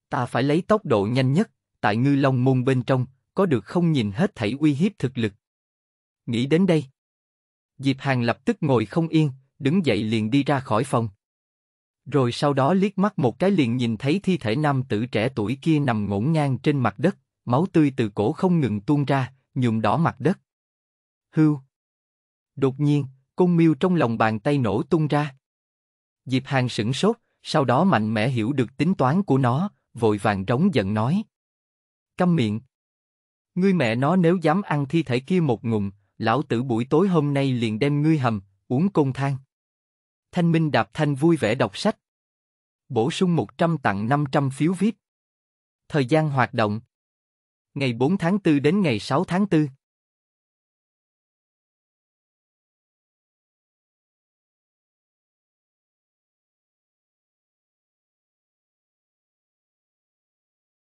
Ta phải lấy tốc độ nhanh nhất, tại ngư long môn bên trong, có được không nhìn hết thảy uy hiếp thực lực. Nghĩ đến đây, Diệp Hàng lập tức ngồi không yên, đứng dậy liền đi ra khỏi phòng. Rồi sau đó liếc mắt một cái liền nhìn thấy thi thể nam tử trẻ tuổi kia nằm ngổn ngang trên mặt đất, máu tươi từ cổ không ngừng tuôn ra, nhuộm đỏ mặt đất. Hưu. Đột nhiên, cung miêu trong lòng bàn tay nổ tung ra. Diệp Hàng sững sốt, sau đó mạnh mẽ hiểu được tính toán của nó, vội vàng rống giận nói. Câm miệng. Ngươi mẹ nó nếu dám ăn thi thể kia một ngụm, lão tử buổi tối hôm nay liền đem ngươi hầm, uống côn thang. Thanh Minh Đạp Thanh vui vẻ đọc sách. Bổ sung 100 tặng 500 phiếu viết. Thời gian hoạt động. Ngày 4 tháng 4 đến ngày 6 tháng 4.